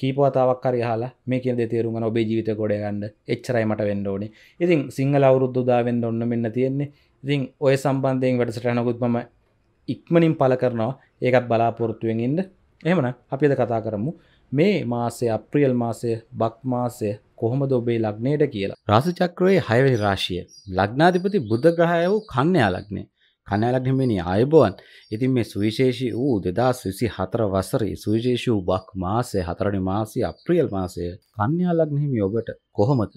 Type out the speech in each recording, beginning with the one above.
කීපවතාවක් හරි හලා මේ කියන දේ තේරුම් ගන්න ඔබේ ජීවිතය ගොඩ ගන්න එච්චරයි මට වෙන්න ඕනේ. ඉතින් සිංහල අවුරුද්ද උදා වෙන්න ඔන්න මෙන්න තියෙන්නේ. ඉතින් ඔය සම්බන්ධයෙන් වැඩසටහනකුත් මම ඉක්මනින් පළ කරනවා. ඒකත් බලාපොරොත්තුෙන් ඉන්න. එහෙමනම් අපි අද කතා කරමු මේ මාසය අප්‍රියල් මාසය බක් මාසය කොහොමද ඔබේ ලග්නයට කියලා. රාශිචක්‍රයේ 6 වෙනි රාශිය. ලග්නාධිපති බුධ ග්‍රහය වූ කන්‍යා ලග්නය. කණ්‍යාලක් හිමිනි ආයුබෝවන්. ඉතින් මේ සුවිශේෂී වූ 2024 වසරේ සුවිශේෂී වූ බක් මාසය 4 වෙනි මාසයේ අප්‍රේල් මාසය කණ්‍යාලක් හිමි ඔබට කොහොමද?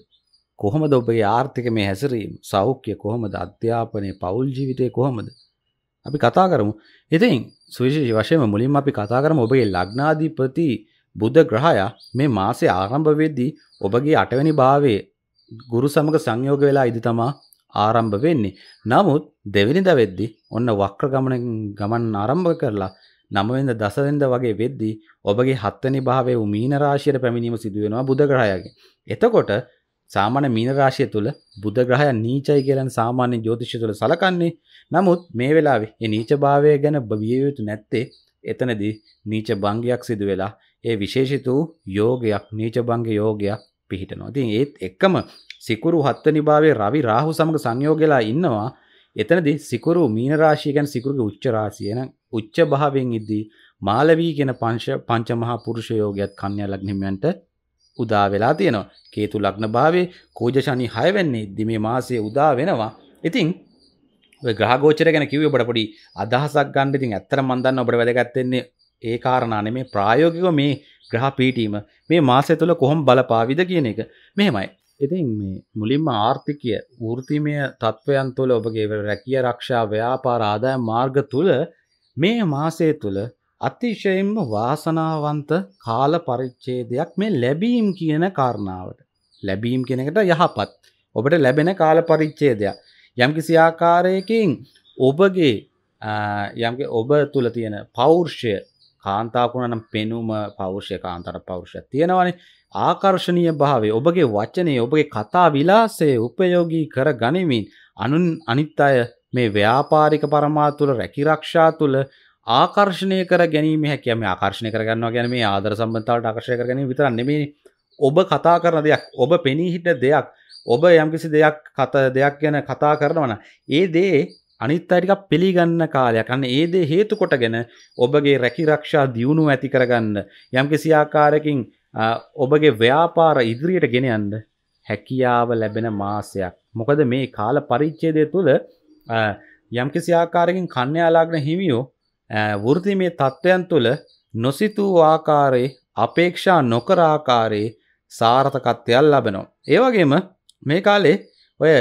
කොහොමද ඔබගේ ආර්ථික මේ හැසිරීම? සෞඛ්‍ය කොහොමද? අධ්‍යාපනය, පෞල් ජීවිතය කොහොමද? අපි කතා කරමු. ඉතින් සුවිශේෂී වශයෙන් මුලින්ම අපි කතා කරමු ඔබගේ ලග්නාධිපති බුධ ග්‍රහයා මේ මාසේ ආරම්භ වෙද්දී ඔබගේ 8 වෙනි භාවයේ ගුරු සමග සංයෝග වෙලා ඉදි තමා ආරම්භ වෙන්නේ. නමුත් දෙවෙනිදා වෙද්දි ඔන්න වක්‍ර ගමනෙන් ගමන් ආරම්භ කරලා නවවෙනිදා දසවෙනිදා වගේ වෙද්දි ඔබගේ හත්වෙනි භාවයේ වූ මීන රාශියට පැමිණීම සිදු වෙනවා බුධ ග්‍රහයාගෙන්. එතකොට සාමාන්‍ය මීන රාශිය තුල බුධ ග්‍රහය නීචයි කියලා සාමාන්‍ය ජ්‍යොතිෂය තුල සලකන්නේ. නමුත් මේ වෙලාවේ මේ නීච භාවය ගැන බිය යුතු නැත්තේ එතනදී නීච භංගයක් සිදු වෙලා ඒ විශේෂිත වූ යෝගයක් නීච භංග යෝගයක් පිහිටනවා. ඉතින් ඒත් එක්කම සිකුරු හත්වනි භාවයේ රවි රාහු සමග සංයෝගලා ඉන්නවා. එතනදී සිකුරු මීන රාශිය කියන්නේ සිකුරුගේ උච්ච රාශිය නම් උච්ච භාවයෙන් ඉද්දී මාලවී කියන පංච පංචමහා පුරුෂ යෝගයත් කන්‍යා ලග්නමයන්ට උදා වෙලා තියෙනවා. කේතු ලග්න භාවයේ කෝජ ශනි 6 වෙන්නේ ඉද්දී මේ මාසයේ උදා වෙනවා. ඉතින් ඔය ග්‍රහගෝචර ගැන කිව්වේ ඔබට පොඩි අදහසක් ගන්න. ඉතින් ඇත්තටම මම දන්නවා ඔබට වැදගත් වෙන්නේ ඒ කාරණා නෙමේ ප්‍රායෝගිකව මේ ග්‍රහ පීටීම මේ මාසය තුළ කොහොම බලපාවිද කියන එක. මෙහෙමයි. ඉතින් මේ මුලින්ම ආර්ථිකය වෘතිමය තත්ත්වයන් තුළ ඔබගේ රැකිය රක්ෂා ව්‍යාපාර ආදාය මාර්ග තුළ මේ මාසය තුළ අතිශයින්ම වාසනාවන්ත කාල පරිච්ඡේදයක් මේ ලැබීම් කියන කාරණාවට ලැබීම් කියන එකට යහපත් ඔබට ලැබෙන කාල පරිච්ඡේදයක් යම්කිසි ආකාරයකින් ඔබගේ යම්ගේ ඔබ තුළ තියෙන පෞර්ෂය කාන්තාවකුණ නම් පෙනුම පෞර්ෂය කාන්තර පෞර්ෂය තියෙනවනේ ආකර්ශණීය භාවය ඔබගේ වචනය ඔබගේ කතා විලාසය උපයෝගී කර ගනිමින් අනුන් අනිත් අය මේ ව්‍යාපාරික පරමා තුළ රැකිරක්ෂා තුළ ආකර්ශණය කර ගැනීම හැකියම ආකර්ශණය කරගන්නවා ගැන මේ ආදර සම්බන්ධාවට ආකර්ශය කරගන විතර නෙමේ ඔබ කතා කරන දෙයක් ඔබ පෙනී හිට දෙයක් ඔබ යම්කිසි දෙයක් කත දෙයක් ගැන කතා කරනවන ඒ දේ අනිත් අයටික පිළිගන්න කාලයක් අන්න ඒ දේ හේතු කොටගෙන ඔබගේ රැකිරක්ෂා දියුණු ඇති කරගන්න යම්කිසි ආකාරයකින් ඔබගේ ව්‍යාපාර ඉදිරියට ගෙන යන්න හැකියාව ලැබෙන මාසයක්. මොකද මේ කාල පරිච්ඡේදය තුළ යම්කිසි ආකාරකින් කන්‍යාලාග්න හිමියෝ වෘතිමේ තත්ත්වයන් තුළ නොසිතූ ආකාරයේ අපේක්ෂා නොකර ආකාරයේ සාර්ථකත්වයක් ලැබෙනවා. ඒ වගේම මේ කාලේ ඔය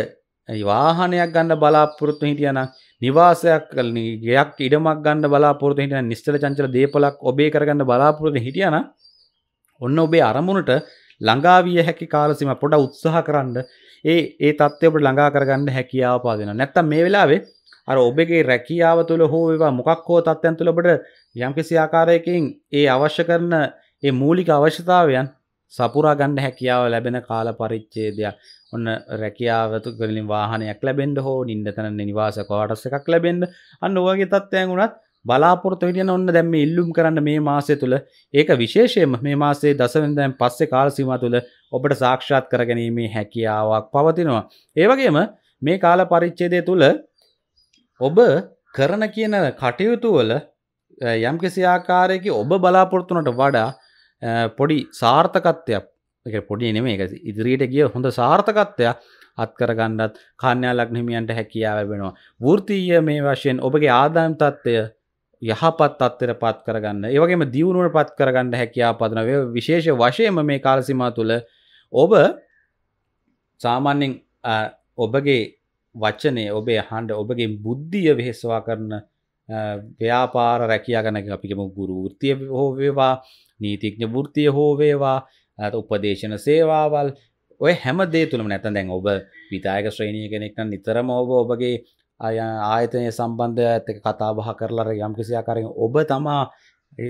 වාහනයක් ගන්න බලාපොරොත්තු හිටියනම් නිවාසයක් ගෙයක් ඉඩමක් ගන්න බලාපොරොත්තු හිටියනම් නිශ්චල චංචල දේපලක් ඔබේ කරගන්න බලාපොරොත්තු හිටියනම් ඔන්න ඔබේ අරමුණට ළඟාවිය හැකි කාලසිම පොඩ උත්සාහ කරන්න ඒ ඒ තත්ත්වය ඔබට ළඟා කරගන්න හැකියාව පාදින නැත්තම් මේ වෙලාවේ අර ඔබගේ රැකියාව තුළ හෝ ඒවා මොකක් හෝ තත්ත්වයන් තුළ ඔබට යම්කිසි ආකාරයකින් ඒ අවශ්‍ය කරන ඒ මූලික අවශ්‍යතාවයන් සපුරා ගන්න හැකියාව ලැබෙන කාල පරිච්ඡේදයක් ඔන්න රැකියාවතු කරලින් වාහනයක් ලැබෙන්න හෝ නිින්දතන නිවාසක කොටස් එකක් ලැබෙන්න අන්න ඔයගේ තත්ත්වයන් උනත් බලාපොරොත්තු හිටියන ඔන්න දැන් මේ ඉල්ලුම් කරන්න මේ මාසය තුළ ඒක විශේෂයෙන්ම මේ මාසේ දසවෙනිදා දැන් පස්සේ කාල සීමාව තුළ ඔබට සාක්ෂාත් කරගැනීමේ හැකියාවක් පවතිනවා. ඒ වගේම මේ කාල පරිච්ඡේදය තුළ ඔබ කරන කියන කටයුතු වල යම්කිසි ආකාරයක ඔබ බලාපොරොත්තුනට වඩා පොඩි සාර්ථකත්වයක් එක පොඩි නෙමේ එක ඉදිරියට ගිය හොඳ සාර්ථකත්වයක් අත්කර ගන්නත් කාන්‍යා ලග්න හිමියන්ට හැකියාව ලැබෙනවා. වෘත්තීය මේ වශයෙන් ඔබගේ ආදායම් තත්ත්වය යහපත් අත්තර පත් කරගන්න ඒවගේම දියුණුවට පත් කරගන්න හැකියා පදනව විශේෂ වශයම මේ කාලසිමා තුළ ඔබ සාමාන්‍යෙන් ඔබගේ වච්චනය ඔබේ හන්ඩ ඔබගේ බුද්ධිය වෙහෙස්වා කරන ව්‍යාපාර රැකයාගැනක අපිකම ගුරු ෘතිය හෝ වේවා නීතිඥ ෘතිය හෝ වේවා උපදේශන සේවාවල් ඔය හැම දේ තුළම නැත දැන් ඔබ විතායක ශ්‍රේණය කෙනෙක්න නිතරම ඔබ ඔබගේ අය ආයතනය සම්බන්ධ ඇතක කතා බහ කරලර යම් කිසියාකාරෙන් ඔබ තමා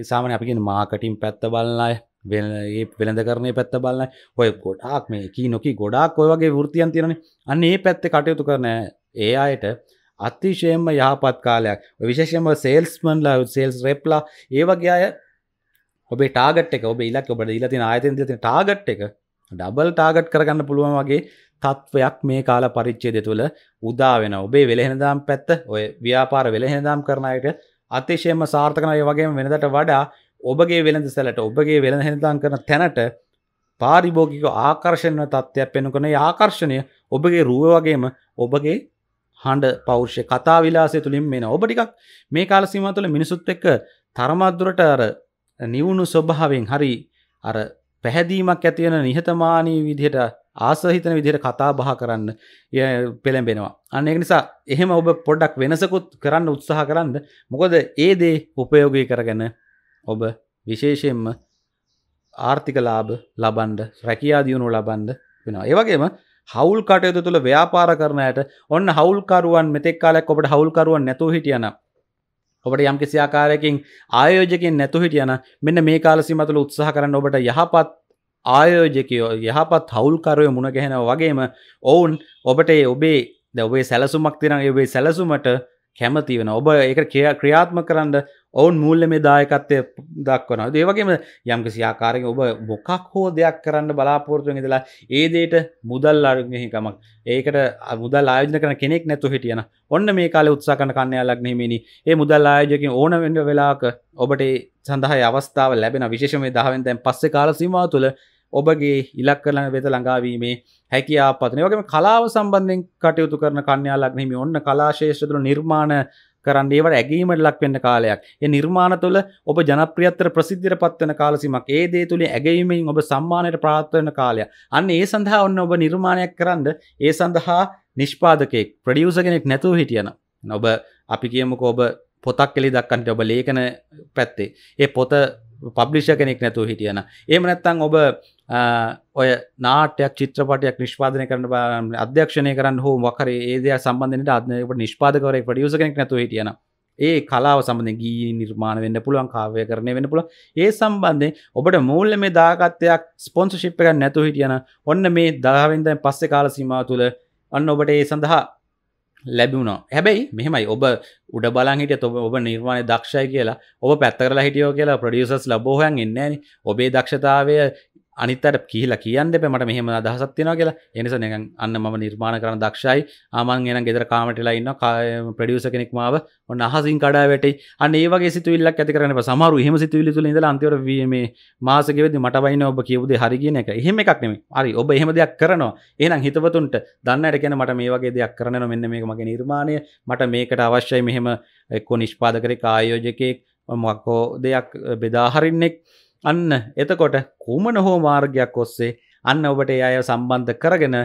සාමන අපිගෙන මාකටින් පැත්ත බලන්නයි ඒ වෙළඳ කරනය පැත්ත බලන්න ඔය ගොඩාක් මේ කී නොකී ගොඩාක් ඔය වගේ වෘතියන් තියෙන අන්න ඒ පැත්තේ කටයුතු කරන ඒ අයට අතිශයෙන්ම යහපත් කාලයක් විශේෂම සේල්ස්මන්ලා සේල්ස් රෙප්ලා ඒවගේ අය ඔබේ ටාගට් එක ඔබ ඉලක් ඔබට ඉලතින ආයතන තින ටාගට් එක ඩබල් ටාගට් කරගන්න පුළුවන් වගේ තත්ත්වයක් මේ කාල පරිච්චේද තුළ උදාවෙන ඔබේ වෙළහෙනදාම් පැත්ත ඔය ව්‍යාපාර වෙළහෙනදාම් කරනයට අතිශයම සාර්ථකනය වගේ වෙනදට වඩා ඔබගේ වෙළඳ සැලට ඔබගේ වෙළඳ හෙනදාම් කරන තැනට පාරිභෝගික ආකර්ශණ තත්ත්වයක් පෙනු කරන ආකර්ශණය ඔබගේ රුව වගේම ඔබගේ හඬ පෞර්ෂය කතා විලාසය තුළින් මෙන ඔබ ටිකක් මේ කාල සීමා තුළ මිනිසුත් එක්ක තරමත්දුරට අර නිවුණු ස්වභාවෙන් හරි අර පැහැදීමක් ඇතිවෙන නිහතමානී විදිහට ආසහිතන විදිහට කතා බහ කරන්න පෙළඹෙනවා අන්න එක නිසා එහෙම ඔබ පොඩ්ඩක් වෙනසකුත් කරන්න උත්සාහ කරන්න මොකද ඒ දේ උපයෝගී කරගෙන ඔබ විශේෂයෙන්ම ආර්ථික ලාභ ලබන්ඩ රැකයා දියුණු ලබන්ඩ වෙනවා ඒවගේම හවුල් කටයුතු තුළ ව්‍යාපාර කරනයට ඔන්න හවුල්කරුවන් මෙතෙක් කාලක් ඔබට හවුල්කරුවන් නැතු හිටියන ඔබට යම් කිසි ආකාරයකින් ආයෝජකින් නැතු හිටියන මෙන්න මේ කාලසිමතුළ උත්සාහ කරන්න ඔබට යහපත් ආයෝජකයෝ යහපත් හවුල්කරය මුණ ගැහෙනව වගේම ඔවුන් ඔබට ඔබේ දැවේ සැලසුමක් තිරන ඔබේ සැලසුමට කැමති වෙන ඔබ ඒක කියා ක්‍රියාත්ම කරන්න ඔවුන් මූල්ල මේ දායකත්වය දක්වන දේවගේම යම්ක සියාකාරෙන් ඔබ මොකක් හෝ දෙයක් කරන්න බලාපොරතුෙන් ඉදලා ඒදේට මුදල් අරුගහිකමක් ඒකට මුදල් ආයෝජන කන කෙනෙක් නැතු හිටියන ඔන්න මේ කාල උත්සාකන කන්නයාලක් නෙමනි ඒ මුදල් ආයෝජකින් ඕන වෙන්ඩ වෙලාක ඔබට සඳහා අවස්ථාව ලැබෙන විශේෂමේ දාවෙන් තැන් පස්සේ කාල සීමා තුළ ඔබගේ ඉලක් කරලන වෙත ළඟාවීමේ හැකියා පතන වගේම කලාව සම්බන්ධෙන් කටයුතු කරන කන්‍යාලක් නෙමි ඔන්න කලාශේෂතුළ නිර්මාණ කරන්න ඒවට ඇගීමට ලක් වෙන්න කාලයක් ඒ නිර්මාණ තුළ ඔබ ජනප්‍රියත්තර ප්‍රසිද්ධිර පත්වන කාලසිමක් ඒ දේ තුළින් ඇගීමෙන් ඔබ සම්මානයට ප්‍රාත්වන කාලය අන්න ඒ සඳහා ඔන්න ඔබ නිර්මාණයක් කරන්න ඒ සඳහා නිෂ්පාදකෙක් ප්‍රඩියස කෙනෙක් නැතුව හිටියන ඔබ අපි කියමුක ඔබ පොතක් කෙලි දක්කන්නට ඔබ ලේකන පැත්තේ ඒ පොත පබ්ලිෂ කෙනෙක් නැතුව හිටියන ඒම නැත්තං ඔබ ඔය නාටයක් චිත්‍රපටයක් නිෂ්පාදන කරන බාන අධ්‍යක්ෂණය කරන්න හෝ මකර ඒදය සම්බන්ධනට අධනකට නිෂ්පාදකරේ පඩියස කෙනෙක් නැතු හිටියන ඒ කලාව සම්බඳ ගී නිර්මාණ වෙන්න පුළුවන් කාවය කරනය වෙන පුළ ඒ සම්බන්ධය ඔබට මූල්ල මේ දාගත්තයක් ස්පොන්ස ශිප් එකක් නැතු හිටියන ඔන්න මේ දාවෙන්දයි පස්සෙ කාල සීමාව තුළ අන්න ඔබට ඒ සඳහා ලැබුණා හැබැයි මෙහෙමයි ඔබ උඩ බලහිට ඔබ ඔබ නිර්වාණය දක්ෂය කියලා ඔබ පැත්තරලා හිටියෝ කියලා ප්‍රඩියසස් ලබෝහන් එන්නේන ඔබේ දක්ෂතාවය අනිතට කියලා කියන්න එප මට මෙහෙම අදහසක් තියෙනවා කියලා එනිසා නිකන් අන්න මම නිර්මාණ කරන දක්ෂයි ආමන් එනම් ගෙදර කාමටලා ඉන්න ප්‍රඩියුසර් කෙනෙක් මාව ඔන්න අහසින් කඩා වැටේ අන්න ඒ වගේ සිතුවිල්ලක් ඇති කරන්න එපා සමහරු එහෙම සිතුවිලි තුල ඉඳලා අන්තිමට මේ මාසෙක වෙද්දි මට වයින් ඔබ කියපු දේ හරි කියන එක එහෙම එකක් නෙමෙයි හරි ඔබ එහෙම දෙයක් කරනවා එහෙනම් හිතවතුන්ට දන්නට කියන මට මේ වගේ දෙයක් කරනවා මෙන්න මේක මගේ නිර්මාණය මට මේකට අවශ්‍යයි මෙහෙම එක්කෝ නිෂ්පාදකරේ කායෝජකෙක් මොකෝ දෙයක් බෙදාහරින්නෙක් අන්න එතකොට කුමන හෝ මාර්ගයක් ඔස්සේ අන්න ඔබට ඒ අය සම්බන්ධ කරගෙන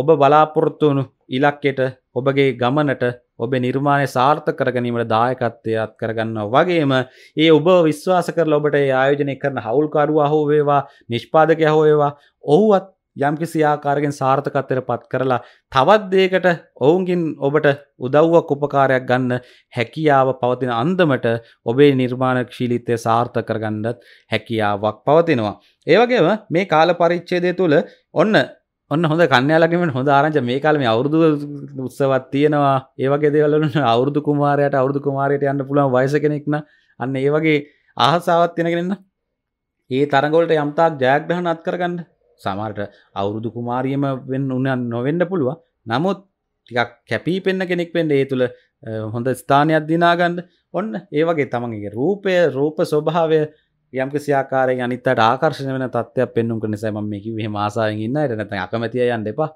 ඔබ බලාපොරොත්තුවුණු ඉලක්කෙට ඔබගේ ගමනට ඔබ නිර්මාණය සාර්ථ කරගනීමට දායකත්වයත් කරගන්න වගේම ඒ ඔබ විශ්වාස කරල ඔබට ආයෝජනය කරන හවුල්කරුවා හෝවේවා නිෂ්පාදක හෝයවා ඔහුවත් යම්කිසි ආකාරගෙන් සාර්ථකත්වයට පත් කරලා තවත් දෙයකට ඔවුන්ගින් ඔබට උදව්වක් උපකාරයක් ගන්න හැකියාව පවතින අන්දමට ඔබේ නිර්මාණශීලීත්වය සාර්ථක කරගන්නත් හැකියාවක් පවතිනවා. ඒ වගේම මේ කාල පරිච්ඡේදය තුළ ඔන්න ඔන්න හොඳ කන්යාලගමෙන් හොඳ ආරංච මේ කාලේ මේ අවුරුදු උත්සවත් තියෙනවා. ඒ වගේ දේවල් වලින් අවුරුදු කුමාරයාට අවුරුදු කුමාරයට යන්න පුළුවන් වයස කෙනෙක් නම් අන්න ඒ වගේ ආහසාවක් තියෙනගෙන ඉන්න. ඒ තරඟ වලට යම්තාක් ජයග්‍රහණ අත්කරගන්න සමහරට අවුරුදු කුමාරියම වෙන්න උන්න නොවෙන්න පුළුව නමුත් ටිකක් කැපී පෙන්න්න කෙනෙක් වෙන්න ඒ තුළ හොඳ ස්ථානයක් දිනාගන්න ඔන්න ඒවගේ තමන්ගේ රූපය රූප ස්වභාවය යම්ක සියාකාරය අනිත්තට ආකර්ශණ වන තත්වයක් පෙන්නුම් කන සෑම මේකි හම ආසායෙන් ඉන්න නැත අකමැතිය යන්න එපා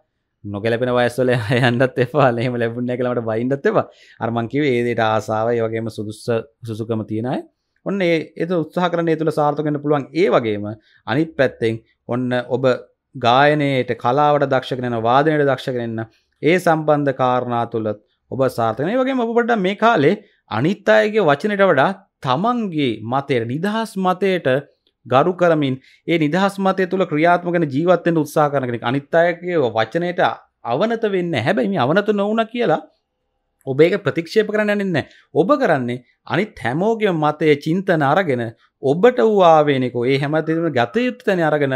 නොගැලපෙන වයස්සොල යන්නත් එපා එහෙම ලැබුණ කලට බයින්ඩත් එවා අර්මංකිව ඒදට ආසාාව වගේම සුදුස්ස සුසුකම තියෙනයි ඔන්න ඒ එතු උත්සාහ කරනය තුළ සාර්ථකෙන පුළුවන් ඒ වගේම අනිත් පැත්තෙන් ඔන්න ඔබ ගායනයට කලාවට දක්ෂකනන වාදනයට දක්ෂකරන්න ඒ සම්බන්ධ කාරණා තුළත් ඔබ සාර්ථනය වගේ ඔබට මේ කාලේ අනිත් අයගේ වචනයට වඩා තමන්ගේ මතයට නිදහස් මතයට ගරු කරමින් ඒ නිදහස් මතය තුළ ක්‍රියාත්මකන ජීවත්තෙන් උත්සා කරනෙන අනිත් අයගේ වචනයට අවනත වෙන්න හැබැයි මේ අවනතු නොවන කියලා ඔබේක ප්‍රතික්ෂේප කරන්න යන්න ඔබ කරන්නේ අනිත් හැමෝගේ මතය චින්තන අරගෙන ඔබට වූවාවේනෙකෝ ඒ හැමතිම ගතයුත්තන අරගෙන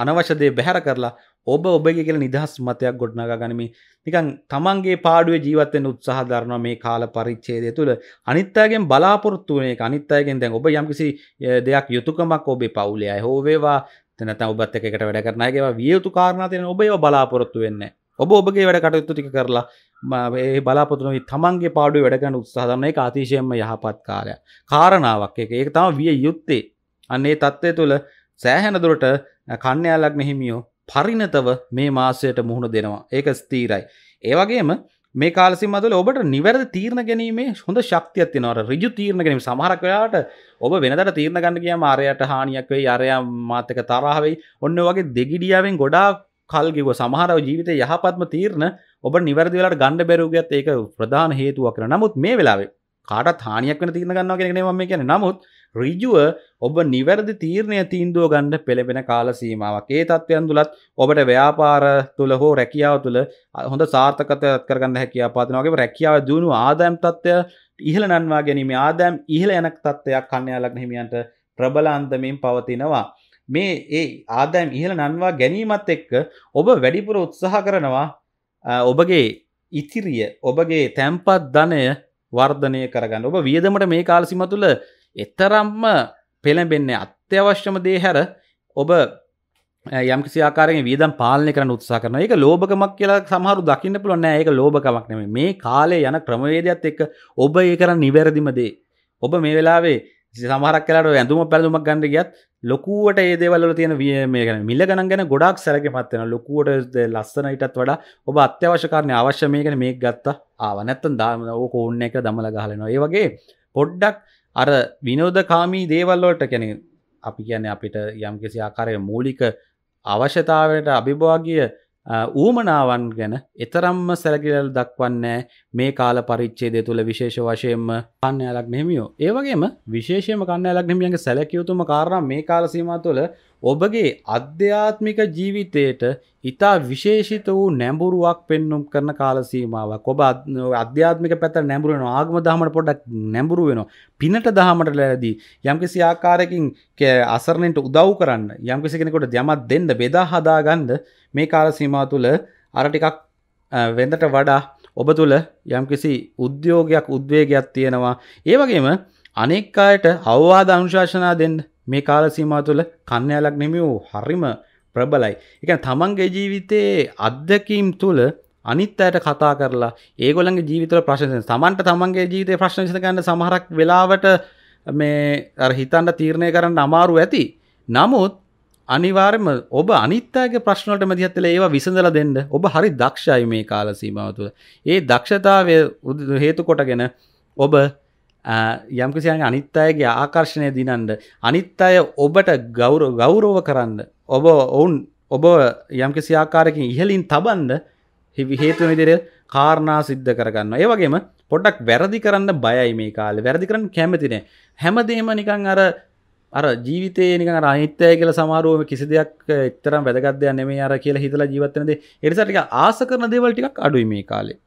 අනවශදය බැහැර කරලා ඔබ ඔබගේ කියල නිදහස් මතයක් ගොඩ්නග ගනිමි නිකන් තමන්ගේ පාඩුවේ ජීවත්තෙන් උත්සාහධරන මේ කාල පරිච්චේදය තුළ අනිත්තාගෙන් බලාපොරත්තුවනේ අනිත්තායගෙන් දැන් ඔබ යම්කිසි දෙයක් යුතුකමක් ඔබේ පවුලයා හෝවේවා තැනත ඔබත් එකට වැඩ කරනයගේ වියයුතු කාරණතියෙන් ඔබ බලාපොරොත්තු වෙන්න ඔබ ඔබගේ වැඩ කටයුතු ටික කරලා ඒ බලාපොතුන තමන්ගේ පාඩු වැඩගන්න උත්සාහරන්නේ අතිශයෙන්ම යහපත් කාලය කාරණාවක් එක ඒක තම විය යුත්තේ අන්නේ තත්ත්වය තුළ සෑහැනදුරට කන්නයාලක් නෙහිමියෝ පරිනතව මේ මාසයට මුහුණ දෙනවා ඒක ස්තීරයි. ඒවගේම මේ කාලසිමතුල ඔබට නිවැරදි තීරණ ගැනීමේ හොඳ ශක්තියක් තියෙනවා ඍජු තීරණ ගැනීම සමහරක් වෙලාවට ඔබ වෙනදට තීරණ ගන්න ගියාම ආරයට හානියක් වෙයි ආරයා මාත් එක තරහ වෙයි ඔන්න ඔය වගේ දෙගිඩියාවෙන් ගොඩාක් කල්ගෙව සමහරව ජීවිත යහපත්ම තීරණ ඔබ නිවැරදිවලට ගණඩ බැරුගත් ඒක ප්‍රධාන හේතුවක් කර නමුත් මේ වෙලාවේ කාටත් හානියක් වන තිීරණ ගන්නවා කෙනෙ ම කියන නමුත් රිජුව ඔබ නිවැරදි තීරණය තීන්දුව ගණ්ඩ පෙළබෙන කාල සීමාවක් ඒ තත්වයන් තුළත් ඔබට ව්‍යාපාර තුළ හෝ රැකියාව තුළ හොඳ සාර්ථකතයක් කරගන්න හැකියා පාතනගේ රැකියාව දුණු ආදයම් තත්ත්වය ඉහළ නන්වා ගැනීම ආදෑම් ඉහළ යනක් තත්ත්වයක් කන්නයාලක් හිමියන්ට ප්‍රබලාන්තමින් පවතිනවා. මේ ඒ ආදෑම් ඉහළ නන්වා ගැනීමත් එක්ක ඔබ වැඩිපුර උත්සාහ කරනවා ඔබගේ ඉතිරිය ඔබගේ තැම්පත් ධනය වර්ධනය කරගන්න ඔබ වියදමට මේ කාලසිම තුළ එතරම්ම පෙළඹෙන්නේ අත්‍යවශ්‍යම දේ හැර ඔබ යම් සියාකාරෙන් වියදම් පාලනය කරන උත්සා කරන එක ලෝභකමක් කියලා සමහරු දකින්න පුළුවන් නෑ ඒක ලෝභකමක් නෙමෙයි මේ කාලේ යන ක්‍රමවේදයත් එක්ක ඔබ ඒ කරන් නිවැරදිම දේ ඔබ මේ වෙලාවේ සමහරක් කලට ඇඳුම පැලුමක් ගන්න ගියත් ලොකුවට ඒදවල තියෙන විය මේ ගැන මිල ගණන් ගැන ගොඩක් සැරක පත්වෙන ලොකුවට ලස්සනයිටත් වඩා ඔබ අත්‍යවශකාරණය අවශ්‍ය මේ ගැන මේක් ගත්ත ආවනැත්තන් දාම ඕ කෝන්න එක දමල ගහලනවා ඒ වගේ පොඩ්ඩක් අර විනෝධකාමී දේවල්වලට කැනෙ අපි කියන්නේ අපිට යම් කිසි ආකාරය මූලික අවශ්‍යතාවට අභිභවාගිය ඌමනාවන් ගැන එතරම්ම සැලකිරල් දක්වන්නේ මේ කාල පරිච්චේදය තුළ විශේෂ වශයෙන්ම කන්නයාලක් නෙමියෝ ඒවගේම විශේෂම කන්නයාලක් නෙමියන්ගේ සැලකියයුතුම කාරණ මේ කාල සීම තුළ ඔබගේ අධ්‍යාත්මික ජීවිතයට ඉතා විශේෂිත වූ නැඹුරුවක් පෙන්නුම් කරන කාලසීමාවක් ඔබ අධ්‍යාත්මික පැත නැඹුරුවෙන ආගම දහමට පොඩක් නැඹුරු වෙනවා පිනට දහමට ලැබදී යම්කිසි ආකාරයකින් අසරණයට උදව් කරන්න යම්කිසි කෙනෙකුට යමක් දෙන්න බෙදා හදාගන්න මේ කාලසීමාව තුළ අර ටිකක් වෙන්දට වඩා ඔබ තුළ යම්කිසි උද්‍යෝගයක් උද්වේගයක් තියෙනවා ඒ වගේම අනෙක් අයට අවවාද අනුශාසනා දෙන්න මේ කාල සීමා තුළ කන්‍යලක් නෙමි වූ හරිම ප්‍රබලයි. එක තමන්ගේ ජීවිතයේ අත්දැකීම් තුළ අනිත් අයට කතා කරලා ඒගොලන්ගේ ජීවිතල ප්‍රශ්න සමන්ට තමන්ගේ ජීවිතය ප්‍රශ්නශ ගන්න සමහරක් වෙලාවට මේ හිතන්ට තීරණය කරන්න අමාරු ඇති. නමුත් අනිවාර්ම ඔබ අනිත්තාගේ ප්‍රශ්නට මදිහත්තල ඒවා විසඳල දෙන්න ඔබ හරි දක්ෂයි මේ කාල සීමාවතුව. ඒ දක්ෂතාවය හේතු කොටගෙන ඔබ යම්කිසියන් අනිත් අයගේ ආකර්ශණය දිනන්ඩ අනිත් අය ඔබට ගෞර ගෞරෝව කරන්න ඔබ ඔවුන් ඔබ යම්කිසි ආකාරකින් ඉහලින් තබන්ඩ හිවි හේතුව විදිර කාරණා සිද්ධ කරගන්න ඒවගේම පොඩක් වැරදි කරන්න බයයි මේ කාල වැරදි කරන්න කැමතින හැමදේම නිකං අර අර ජීවිතය නික රහිතය කියල සමාරුවම කිසි දෙයක් එතරම් වැදගත්ය නෙමේ අර කියලා හිතලා ජීවත්තනද එරිසටික ආස කරන දේවල්ටික් අඩුයි මේ කාලේ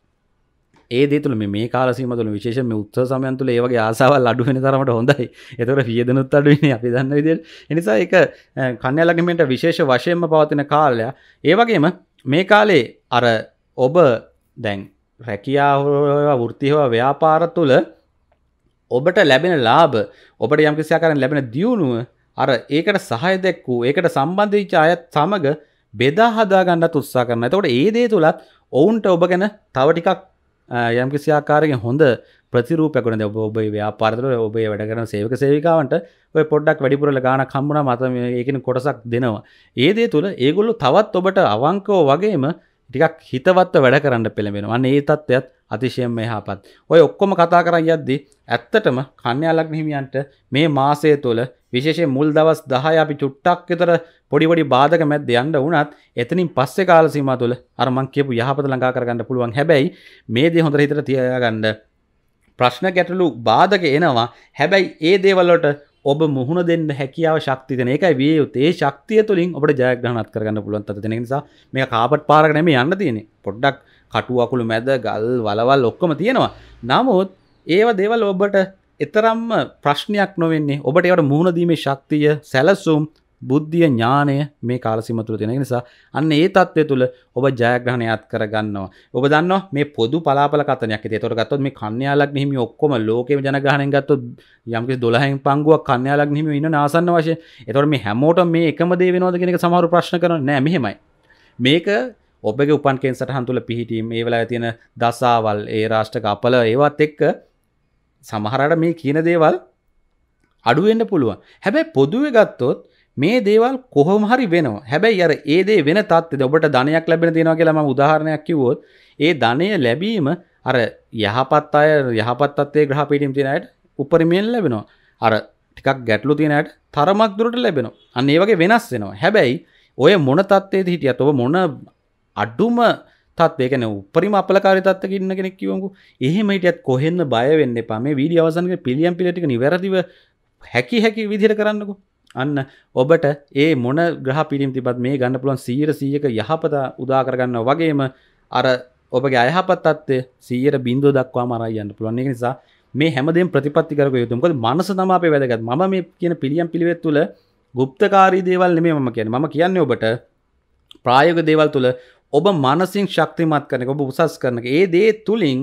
ඒ දෙතුළ මේ කාලසීම තුළ විශේෂ උත්ස සමයන්තුල ඒවගේ ආසාවල් අඩුවෙන තරමට හොඳයි එතර වියදනුත් අඩුවන අපි දන්න විදිල් එනිසා එක කන්නලගමට විශේෂ වශයෙන්ම පවතින කාලය ඒවගේම මේ කාලේ අර ඔබ දැන් රැකියාව වෘතිහවා ව්‍යාපාර තුළ ඔබට ලැබෙන ලාබ ඔබට යම්කිසියා කරන ලැබෙන දියුණුව අර ඒකට සහය දැක් වූ ඒකට සම්බන්ධවිච අයත් සමඟ බෙදා හදාගන්න උත්සා කරන්න තකොට ඒ දේ තුළත් ඔවුන්ට ඔබ ගැන තවටිකක් යම්කිසි ආකාරයෙන් හොඳ ප්‍රතිරූපයක්න ඔබ ඔබේ ව්‍යාපාරතල ඔබේ වැඩ කරන සේවක සේවිකාවන්ට ඔය පොඩ්ඩක් වැඩිපුරල ගාන කම්බුණ මතම ඒකින කොටසක් දෙනවා. ඒදේ තුළ ඒගොල්ලු තවත් ඔබට අවංකෝ වගේම ටිකක් හිතවත්ව වැඩ කරන්න පෙළඹෙන වන්න ඒ තත්ත්වයත් අතිශයෙන් මෙහාපත් ඔය ඔක්කොම කතා කරන්න යද්දි ඇත්තටම කන්‍යාලක් හිමියන්ට මේ මාසය තුළ විශේෂය මුල් දවස් දහය අපි චුට්ටක් විතර පොඩිවඩි බාධක මැද්ද යන්න වුණත් එතනින් පස්සේ කාල සීම තුළ අරමං කියපු යහපත ලඟා කරගන්න පුළුවන් හැබැයි මේ දේ හොඳට හිතට තියාගන්න ප්‍රශ්න ගැටලු බාධක එනවා හැබැයි ඒ දේවල්ලට ඔබ මුහුණ දෙන්න හැකියාව ශක්තිකන එකයි විය යුත්තේ ශක්තිය තුළින් ඔබට ජයග්‍රහණත් කරගන්න පුළුවන් තත් දෙන නිසා මේ කාපට් පාරක නෙමෙයි යන්න තියෙන්නේ පොඩ්ඩක් කටු අකුළු මැද ගල් වලවල් ඔක්කොම තියෙනවා නමුත් ඒව දේවල් ඔබට එතරම්ම ප්‍රශ්නයක් නොවෙන්නේ ඔබට ඒවට මුහුණ දීමේ ශක්තිය සැලසුම් බුද්ධිය ඥානය මේ කාලසිම තුළ තියෙන නිසා අන්න ඒ தත්ත්වය තුළ ඔබ ජයග්‍රහණයත් කරගන්නවා. ඔබ දන්නවා මේ පොදු පලාපල කතනයක්. ඉතින් ඒතකොට ගත්තොත් මේ කන්‍යාලග්න හිමි ඔක්කොම ලෝකෙම ජනගහණයෙන් ගත්තොත් යම්කිසි 12න් පංගුවක් කන්‍යාලග්න හිමි ඉන්න ආසන්න වශයෙන්. ඒතකොට මේ හැමෝටම මේ එකම දේ වෙනවද කියන එක සමහරව ප්‍රශ්න කරනවා. නෑ මෙහෙමයි. මේක ඔබගේ උපන් කේන් සටහන් තුළ පිහිටීම, ඒ වෙලාවේ තියෙන දසාවල්, ඒ රාෂ්ටක අපල ඒවත් එක්ක සමහරට මේ කියන දේවල් අඩුවෙන්න්න පුළුවන් හැබැයි පොදුව ගත්තොත් මේ දේවල් කොහොම හරි වෙනවා හැබැයි අර ඒ දේ වෙන තත්ත්වෙද ඔබට ධනයක් ලැබෙන තියෙනවා කියලා මම උදාහරණයක් කිව්වොත් ඒ ධනය ලැබීම අර යහපත් අය යහපත් තත්ත්වයේ ග්‍රහ පීඩීම් තියෙන අයට උපරිමයෙන් ලැබෙනවා අර ටිකක් ගැටලු තියෙන අයට තරමක් දුරට ලැබෙනවා අන්න ඒ වගේ වෙනස් වෙනවා හැබැයි ඔය මොන තත්ත්වයේද හිටියත් ඔබ මොන අඩුම තත්වේ ගැන උපරිම අපලකාරී තත්ත්වක ඉන්න කෙනෙක් කිව්වමු එහෙම හිටියත් කොහෙන්න බය වෙන්න එපා මේ වීඩියෝ අවසන් කරලා පිළියම් පිළිටික නිවැරදිව හැකි හැකි විදිහට කරන්නකෝ අන්න ඔබට ඒ මොන ග්‍රහ පිරිම් තිබත් මේ ගන්න පුළුවන් සීර සීයක යහපත උදාකරගන්න වගේම අර ඔබගේ අයහපත්තත්ය සීර බින්දුව දක්වා මරයියන්න පුළුවන් ඒ නිසා මේ හැමදෙන් ප්‍රතිපත්ති කරක යුතුමකද මනස තම අපේ වැදගත් ම මේ කියන පිළියම් පිළිවෙත් තුළ ගුප්තකාරී දේවල් නෙමේ මම කියන ම කියන්නේ ඔබට ප්‍රායෝග දේවල් තුළ ඔබ මනසින් ශක්තිමත් කරනක ඔබ උසස් කරනක ඒ දේ තුළින්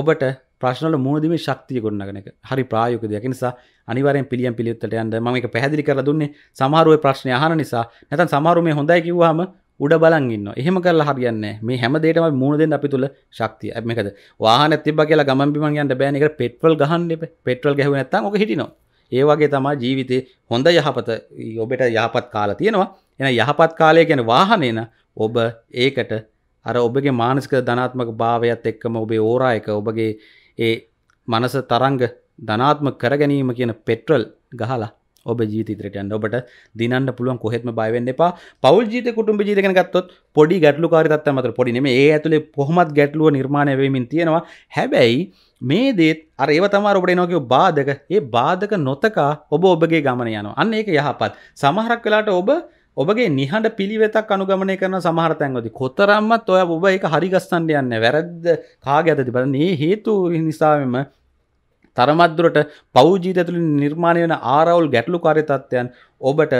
ඔබට ප්‍රශ්නල මුහුණදීම ශක්තිය ගොඩනගන එක හරි ප්‍රායෝගික දෙයක්. ඒ නිසා අනිවාර්යෙන් පිළියම් පිළිවෙත්තට යන්න මම ඒක පැහැදිලි කරලා දුන්නේ සමහර ඔය ප්‍රශ්න අහන නිසා. නැත්නම් සමහර මේ හොඳයි කිව්වහම උඩ බලන් ඉන්නවා. එහෙම කරලා හරියන්නේ නැහැ. මේ හැම දෙයකම මුහුණ දෙන්න අපි තුල ශක්තිය. මේකද වාහනයක් තිබ්බා කියලා ගමන් බිමන් යන්න බෑනේ. ඒකට පෙට්‍රල් ගහන්න එපා. පෙට්‍රල් ගැහුවේ නැත්නම් ඔක හිටිනවා. ඒ වගේ තමයි ජීවිතේ හොඳ යහපත ඔබට යහපත් කාලා තියෙනවා. එහෙනම් යහපත් කාලය කියන්නේ වාහනේන ඔබ ඒකට අර ඔබගේ මානසික ධනාත්මක භාවයත් එක්කම ඔබේ ඕරා එක ඔබගේ ඒ මනස තරංග ධනාත්ම කරගැනීම කියන පෙට්‍රල් ගහලා ඔබ ජීතතරටයන් ඔබට දිනන්න පුළුවන් කොහෙත්ම බයවෙන්න එපා පවල් ජීත කුටුම් ජීතකන ගත්තොත් පොඩි ගැටලු කාරිතත්ත මත පොඩිනේ ඒ ඇතුළේ පොහොමත් ගැටලුව නිර්මාණයවමින් තියෙනවා හැබැයි මේ දේත් අර ඒව තමා ඔබට නොකෝ බාධක ඒ බාධක නොතකා ඔබ ඔබගේ ගමන යනවා අන්න ඒක යහපත් සමහරක් වෙලාට ඔබ ඔබගේ නිහඬ පිළිවෙතක් අනුගමනය කරන සමහරතැන්ගති කොතරම්මත් ඔය ඔබ එක හරිගස්සන්ඩ යන්න වැරද්ද කාග ඇතති බල ඒ හේතු නිසාවෙම තරමත්දුරට පෞජීත තුළින් නිර්මාණය වන ආරවුල් ගැටලු කාරිතත්වයන් ඔබට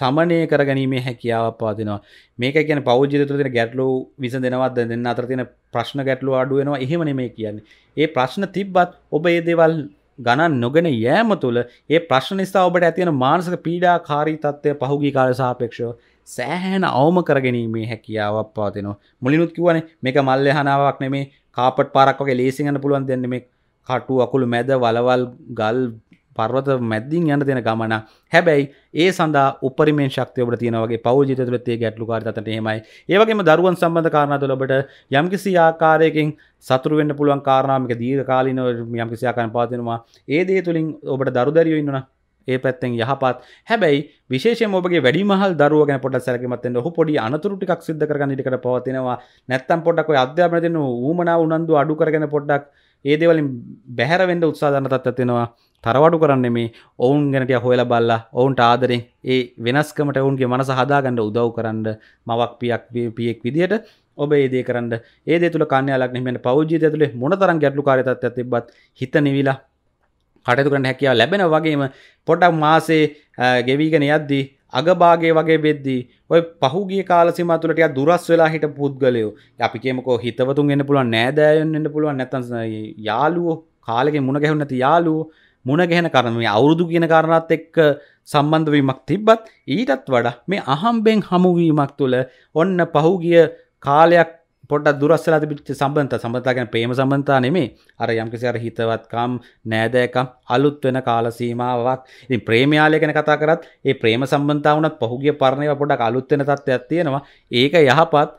සමනය කර ගැනීමේ හැකියාව පාතිනවා මේක කියන පෞද්ජිතතුරතින ගැටලු විස දෙනවත් දෙන්න අතර තියෙන ප්‍රශ්න ගැටලු අඩුවෙනවා එහෙමන මේ කියන්නේ ඒ ප්‍රශ්න තිබ්බත් ඔබ ඒ දෙවල් ගණන් නොගෙන යෑම තුළ ඒ ප්‍රශ්න නිසා ඔබට ඇතියෙන මානසක පීඩාකාරී තත්ත්වය පහුගී කාල සාපේක්ෂව සෑහැන අවම කරගැනීමේ හැකියාවක් පවතිනවා මුලිනුත් කිවන මේක මල්ල හනාවක් නෙමේ කාපට් පාරක් වගේ ලේසිහන්න පුළුවන් දෙන්නෙමේ කටු අකුළු මැද වලවල් ගල් පර්වත මැද්දිින් යන්න තියෙන ගමන හැබැයි ඒ සඳ උපරිම ශක්තියවට තියනවගේ පෞජිත තුළත්තේ ගැටලු කාරතට හෙමයි ඒවගේම දරුවන් සම්බඳ කාරණ තුළබට යම්කිසි ආකාරයකින් සතුරුවෙන්ට පුළුවන් කාරණාමික දීර කාලීන යම්කිසියාකන පාතිනවා ඒ දේ තුළින් ඔබට දරුදරිය ඉන්නවා ඒ පැත්තෙන් යහපත් හැබැයි විශේෂ ඔබගේ වැඩිමහල් දරුව ගැන පොට සැකමත්තෙන් ඔහු පොඩි අනතුරටික් සිද්ධ කරගන්න ඉටකට පවතිනවා නැත්තම් පොඩක් ඔය අධ්‍යාපන දෙන ඌමනාව උනන්දු අඩු කරගෙන පොඩ්ඩක් ඒ දේවලින් බැහැරවෙන්න උත්සාධන තත්ත්වෙනවා තරවඩු කරන්න මේ ඔවුන් ගැනට හොයල බල්ලා ඔවුන්ට ආදරෙන් ඒ වෙනස්කමට ඔවුන්ගේ මන සහදාගන්න උදව් කරන්න මවක් පියක් පියෙක් විදියට ඔබ ඒදේ කරන්න ඒදේ තුළ කාන්‍යයාලක් නිමට පෞද්ජිත තුළේ මොනතරම් ගැටලු කාරතත් තිබත් හිත නිවිලා කටයුතු කරන්න හැකියාව ලැබෙන වගේම පොඩක් මාසේ ගෙවීගෙන යද්දී අගභාගේ වගේ බෙද්දී ඔය පහුගිය කාලසිම තුළට දුරස් වෙලා හිට පුද්ගලයෝ අපි කියමකෝ හිතවතුන් එන්න පුළුවන් නෑදෑයන්න එන්න පුළුවන් නැතන් යාලුවෝ කාලෙක මුණ ගැහුන්නති යාලුවෝ මුණගැහෙන කරම මේ අවුරුදු කියන කරණත් එක්ක සම්බන්ධවීමක් තිබ්බත් ඊටත් වඩා මේ අහම්බෙන් හමුවීමක් තුළ ඔන්න පහුගිය කාලයක් පොඩ දුරස්සලා තිබිච්ච සම්බන්ධ සම්බන්ධතා ගැන ප්‍රේම සම්බන්ධතා නෙමේ අර යම්කිසි අර හිතවත්කම් නෑදෑකම් අලුත් වෙන කාල සීමාවක් ඉතින් ප්‍රේමයාලය ගැන කතා කරත් ඒ ප්‍රේම සම්බන්ධතා වුණත් පහුගිය පරණේවා පොඩක් අලුත් වෙන තත්ත්වයක් තියෙනවා ඒක යහපත්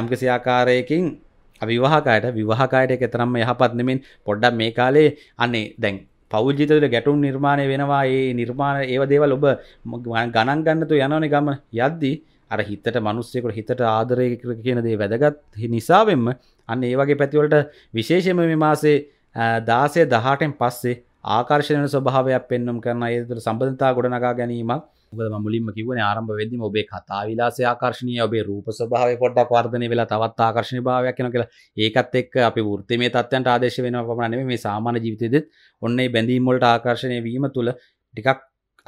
යම්කිසි ආකාරයකින් අවිවාහකයට විවාහකායට එක තරම්ම යහපත් නෙමෙන් පොඩ්ඩක් මේ කාලේ අනේ දැන් පෞද්ජිතට ගැටුම් නිර්මාණය වෙනවා ඒ නිර්මාණ ඒව දේවල් ඔබ ගණන් ගන්නතු යනවන ගම යද්දී අර හිතට මනුස්සයකට හිතට ආදරය කියන දේ වැදගත් නිසාවෙන්ම අන්න ඒ වගේ පැතිවලට විශේෂම මේ මාසේ දාසය දහටෙන් පස්සේ ආකර්ශණය ස්වභාවයක් පෙන්නුම් කරන ඒතුළ සම්බඳතා ගොඩනගා ගැනීමක් ගද මුලින්ම කිවන ආරම්භ වෙදදිම ඔබේ කතා විලාසය ආකර්ශණය ඔබේ රූප ස්භාව පොඩ්ඩක් වර්ධනය වෙලා තවත් ආකර්ශණ භාවයක් යන කියලා ඒකත් එක් අපි ෘත්තේ මේ තත්වන්ට ආදේශ වෙන පමණන මේ සාමාන ජීවිතයදෙත් ඔන්නේ බැඳීම්මොලට ආකර්ශණය වීම තුළ ටිකක්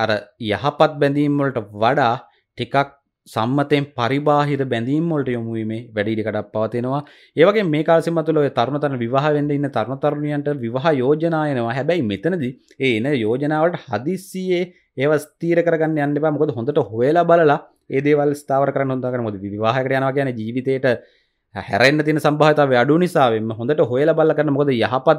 අර යහපත් බැඳීම්වලට වඩා ටිකක් සම්මතයෙන් පරිබාහිර බැඳීම්වලට යොමුීමේ වැඩිඩිකටක් පවතිෙනවා ඒවගේ මේ කාසිමතුල තරුණතන විවාහවෙඩ ඉන්න තරුණතරුණියන්ට විවාහ යෝජනායනවා හැබැයි මෙතනද ඒ එන යෝජනාවට හදිස්සියේ ඒව ස්තීර කරගන්න යන්න එපා මොකද හොඳට හොයලා බලලා ඒ දේවල් ස්ථාවර කරන්න හොඳ කරන මොකද විවාහයකට යනවා කියන්නේ ජීවිතේට හැරෙන්න තියෙන සම්භාවිතාවය අඩු නිසා වෙන්න හොඳට හොයලා බලලා කරන්න මොකද යහපත්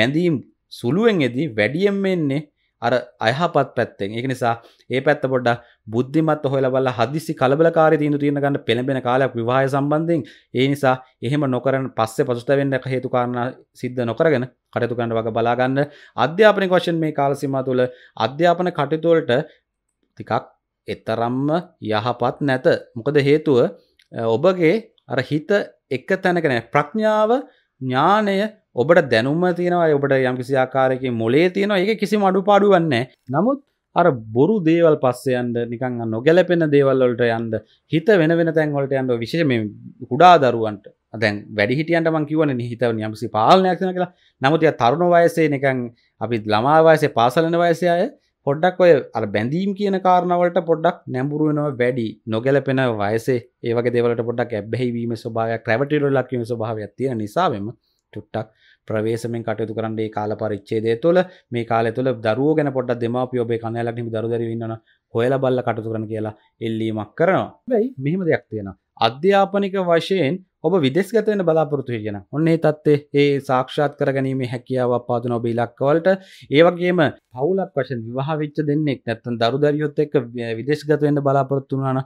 බැඳීම් සුළුවෙන් එදී වැඩියෙන් වෙන්නේ අර අයහපත් පැත්තෙන් ඒක නිසා ඒ පැත්ත පොඩ්ඩක් බුද්ධිමත් හොයලා බලලා හදිසි කලබලකාරී තීන්දුව తీරන ගන්න පෙළඹෙන කාලයක් විවාහය සම්බන්ධයෙන් ඒ නිසා එහෙම නොකරන පස්සේ පසුතැවෙන්න හේතු කාරණා සිද්ධ නොකරගෙන කටයුතු කරන්න වගේ බලා ගන්න අධ්‍යාපනික වශයෙන් මේ කාල සීමාව තුළ අධ්‍යාපන කටයුතු වලට ටිකක් එතරම්ම යහපත් නැත මොකද හේතුව ඔබගේ අර හිත එක තැනක නැහැ ප්‍රඥාව ඥානය ඔබට දැනුම තියෙනවා ඔබට යම්කිසි ආකාරයකින් මොලේ තියෙනවා ඒක කිසි මඩු පාඩු වන්නේ නමුත් අර බොරු දේවල් පස්සේ යන්න නිකන් නොගැලපෙන දේවල් වලට යන්න හිත වෙන වෙන තැන් වලට යන්න විශේෂ මේ කුඩා දරුවන්ට දැන් වැඩි හිටියන්ට මං කියවනේ හිත යම්කිසි පාලනයක් තියෙනවා කියලා. නමුත් යා තරුණ වයසේ නිකන් අපි ළමා වයසේ පාසල යන වයසේ අය පොඩ්ඩක් ඔය අර බැඳීම් කියන කාරණාවලට පොඩ්ඩක් නැඹුරු වෙනවා වැඩි නොගැලපෙන වයසේ ඒ වගේ දේවල්ට පොඩ්ඩක් ඇබ්බැහි වීමේ ස්වභාවයක් රැවටිලලක් වීමේ ස්වභාවයක් තියෙන නිසාවෙම ටුට්ටක් ප්‍රවේශමෙන් කටයුතු කරන්න මේ කාල පරිච්ඡේදය තුළ මේ කාලය තුළ දරුවෝ ගැන පොඩ්ඩක් දෙමාපියෝ ඔබේ කණ්ඩායමක් නිමි දරු දරුවෝ ඉන්නවනම් හොයලා බලලා කටයුතු කරන්න කියලා එල්ලීමක් කරනවා. හැබැයි මෙහෙම දෙයක් තියෙනවා. අධ්‍යාපනික වශයෙන් ඔබ විදෙස්ගත වෙන බලාපොරොත්තු වෙන. ඔන්න ඒ தත්තේ ඒ සාක්ෂාත් කරගැනීමේ හැකියාව අපාදන ඔබ ඉලක්කවලට ඒ වගේම පවුලක් වශයෙන් විවාහ වෙච්ච දෙන්නෙක් නැත්නම් දරු දරියොත් එක්ක විදෙස්ගත වෙන්න බලාපොරොත්තු වුණා නම්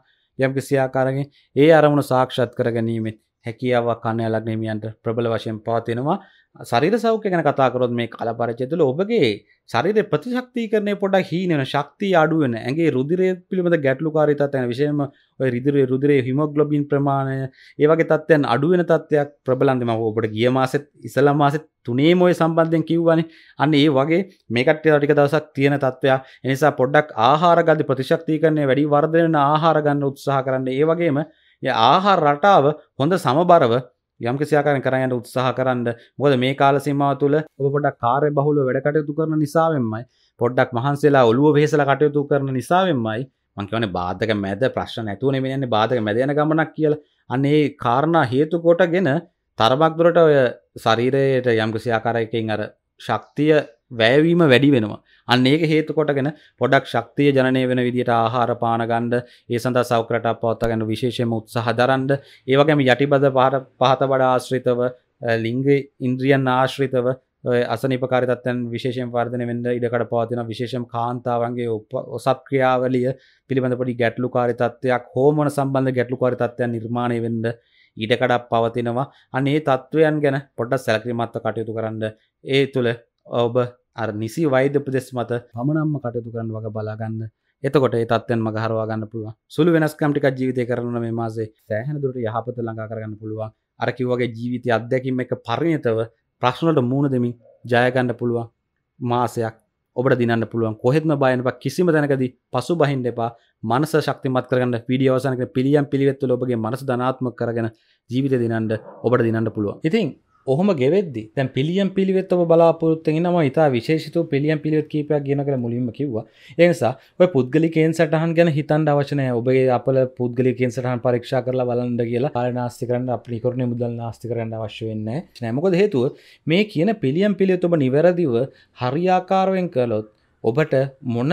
යම් කිසි ආකාරයෙන් ඒ අරමුණ සාක්ෂාත් කරගැනීමේ හැකියාවක් කන්නයාලක් නමියන්ට ප්‍රබල වශයෙන් පවතිනවා සරිර සෞඛ්‍ය ගැන කතාකරොත් මේ කලපරචතුල ඔබගේ ශරිර ප්‍රතිශක්තිකරණය පොඩක් හීනන ශක්තිය අඩුවන ඇගේ රුදිරය පිළිබඳ ගැටලුකාරිතත් යන විශේෂම ඔය රිදිරේ රුදිරේ හිමොග්ලොබින් ප්‍රමාණය ඒ වගේ තත්ත්වයන් අඩුවෙන තත්ත්වයක් ප්‍රබලන්ද මම ඔබට ගිය මාසෙත් ඉස්සලා මාසෙත් තුනේම ඔය සම්බන්ධයෙන් කිව්වනේ අන්න ඒ වගේ මේ කට්ටිය ටික දවසක් තියෙන තත්ත්වයක් ඒ නිසා පොඩ්ඩක් ආහාර ගති ප්‍රතිශක්තිකරණය වැඩි වර්ධන ආහාර ගන්න උත්සාහ කරන්න ඒ වගේම ය ආහාර රටාව හොඳ සමබරව යම් කිසියාකාරෙන් කරන්නට උත්සාහ කරන්න මොකද මේ කාල සීමාව තුළ ඔබ පොඩක් කාර්ය බහුලව වැඩ කටයුතු කරන නිසාවෙන්මයි පොඩ්ඩක් මහන්සිලා ඔළුව වෙහෙසලා කටයුතු කරන නිසාවෙන්මයි මං කියන්නේ බාධක මැද ප්‍රශ්න නැතුව නෙමෙයි යන්නේ බාධක මැද යන ගමනක් කියලා අන්න ඒ කාරණා හේතු කොටගෙන තරමක් දුරට ඔය ශරීරයට යම් කිසි ආකාරයකින් අර ශක්තිය වැයවීම වැඩි වෙනවා අන්න ඒක හේතු කොටගෙන පොඩක් ශක්තිය ජනනය වෙන විදිහට ආහාර පාන ගන්න ඒ සඳහා සෞඛ්‍ය රටාවක් පවත්වා ගන්න විශේෂයෙන්ම උත්සාහ දරන්න ඒ වගේම යටිබද පහත බඩ ආශ්‍රිතව ලිංග ඉන්ද්‍රියන් ආශ්‍රිතව අසනිපකාරී තත්ත්වයන් විශේෂයෙන් වර්ධනය වෙන්න ඉඩකඩ පවතින විශේෂම කාන්තාවන්ගේ ඔසත් ක්‍රියාවලිය පිළිබඳ පොඩි ගැටලුකාරී තත්ත්වයක් හෝමෝන සම්බන්ධ ගැටලුකාරී තත්ත්වයන් නිර්මාණය වෙන්න ඉඩකඩක් පවතිනවා අනේ තත්ත්වයන් ගැන පොඩ්ඩක් සැලකිලිමත්ව කටයුතු කරන්න ඒ තුළ ඔබ අර නිසි වෛද්‍ය ප්‍රදෙස් මත පමණම්ම කටයුතු කරන්න වග බලාගන්න එතකොට තත්වෙන් මගහරවාගන්න පුළුව සුළු වෙනස්කම්ටික ජීවිතය කරන මේ මාසේ සෑහන දුරට යහපත ලඟා කරගන්න පුළුවන් අරකිවගේ ජීවිතය අධ්‍යැකින් එක පරිණතව ප්‍රශ්නලට මූුණ දෙමින් ජයගන්න පුළුවන් මාසයක් ඔබට දිනන්න පුළුවන් කොහෙත්ම බයනප කිසිම තැනකද පසු බහින් එපා මනස ශක්තිමත් කරන්න පිඩියවසනක පිළියම් පිළිවෙත්තු ඔබගේ මනස ධනාත්ම කරගෙන ජීවිත දිනන්ට ඔබට දිනන්න පුළුවන් ඉතින් ඔහොම ගෙවෙද්දි දැන් පිළියම් පිළිවෙත් ඔබ බලාපොරොත්තුෙන් නම ඉතා විශේෂිත පිළියම් පිළිවෙත් කීපයක් කියන කර මුලින්ම කිව්වා ඒ නිසා ඔය පුද්ගලිකයෙන් සටහන් ගැන හිතන්න අවශ්‍ය නැහැ ඔබගේ අපල පුද්ගලිකයෙන් සටහන් පරීක්ෂා කරලා බලන්න කියලා පාල නාස්ති කරන්න අපිට කරන මුදල් නාස්ති කරන්න අවශ්‍ය වෙන්නේ නැහැ මොකද හේතුව මේ කියන පිළියම් පිළිවෙත් ඔබ නිවැරදිව හරියාකාරයෙන් කළොත් ඔබට මොන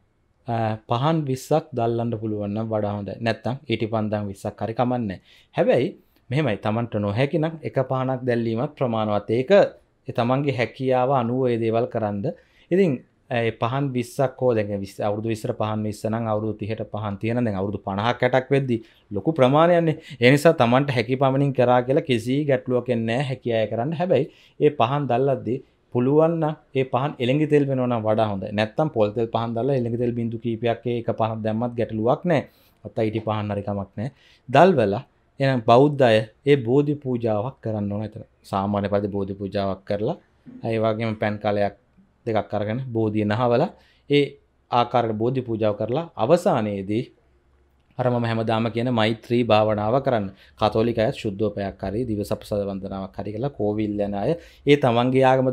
පහන් විස්සක් දල්ලන්න පුළුවන්න වඩාහොඳ නැත්තම් ඊටි පන්දම් විස්සක් හරිකමන්න හැබැයි මෙමයි තමන්ට නොහැකිනම් එක පහනක් දැල්ලීමත් ප්‍රමාණවත් ඒක තමන්ගේ හැකියාව අනුව ඒදේවල් කරන්න ඉතින් පහන් විස්සක් හෝ දැ විස් අවුදු විසර පහන් විස්සන අවුදු තිහට පහන් තියෙන දැ අවුදු පණහකටක් වෙද්දි ලොකු ප්‍රමාණයන්නේ එනිසා තමන්ට හැකි පමණින් කරා කියලා කිසි ගැටලුවකෙන්නෑ හැකියාය කරන්න හැබැයි ඒ පහන් දල්ලද්දී පුළුවන්න ඒ පහන් එළඟි තෙල් වෙනවන වඩා හොඳ නැත්තම් පොල් තෙල් පහන් දාලා එළඟි තෙල් බින්දු කීපයක් ඒක පහන් දැම්මත් ගැටලුවක් නැහැ අත්ත ඊටි පහන් හරි කමක් නැහැ දල්වලා එහෙනම් බෞද්ධ අය ඒ බෝධි පූජාවක් කරන්න ඕන එතන සාමාන්‍ය පරිදි බෝධි පූජාවක් කරලා ඒ වගේම පැන් කලයක් දෙකක් අරගෙන බෝධිය නහවලා ඒ ආකාරයට බෝධි පූජාව කරලා අවසානයේදී අරම හැමදාම කියන මෛත්‍රී භාවනාව කරන්න කතෝලික අය ශුද්ධෝපයක් හරි දිවසපසද වන්දනාවක් හරි කියලා කෝවිල් යන අය ඒ තමන්ගේ ආගම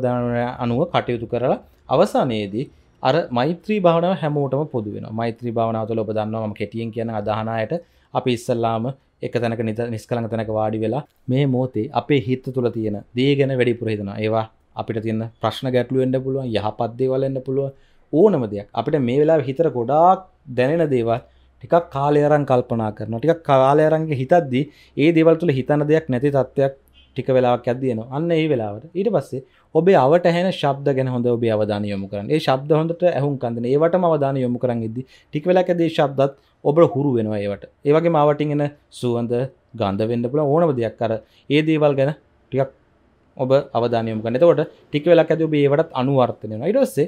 අනුව කටයුතු කරලා අවසානයේදී අර මෛත්‍රී භාවනාව හැමෝටම පොදු වෙනවා මෛත්‍රී භාවනාව තුළ ඔබ දන්නවා මම කෙටියෙන් කියන අදහනායට අපි ඉස්සල්ලාම එක තැනක නිස්කලංක තැනක වාඩි වෙලා මේ මොහොතේ අපේ හිත තුළ තියෙන දේ ගැන වැඩි පුරහිතනවා ඒවා අපිට තියෙන ප්‍රශ්න ගැටලු වෙන්න පුළුවන් යහපත් දේවල් වෙන්න පුළුවන් ඕනම දෙයක් අපිට මේ වෙලාවේ හිතට ගොඩාක් දැනෙන දේවල් ටිකක් කාලයරං කල්පනා කරන ටික කාලයරන්ගේ හිතද්දි ඒ දෙවල් තුළ හිතන දෙයක් නැති තත්ත්වයක් ටික වෙලාක් ඇදදියන අන්න ඒ වෙලාවට ඊට පස්සේ ඔබේ අවට හැන ශබ්ද ගැන හොඳ ඔබේ අවධාන යොමු කරන්න ඒ ශබ්ද හොඳට ඇහුම් කන්දන ඒවට අවධාන යොමු කරන්න ඉදදි ටික වෙලාකදේ ශබ්දත් ඔබ හුරු වෙනවා ඒවට ඒවගේ මාවටින් එන සුවන්ද ගන්ධ වෙන්න පුළ ඕනම දෙයක් කර ඒ දේවල් ගැන ටිකක් ඔබ අවධානයම කනතකොට ටික වෙලාක් ඇද ඔබ ඒවටත් අනුවර්තනය ඉටස්සේ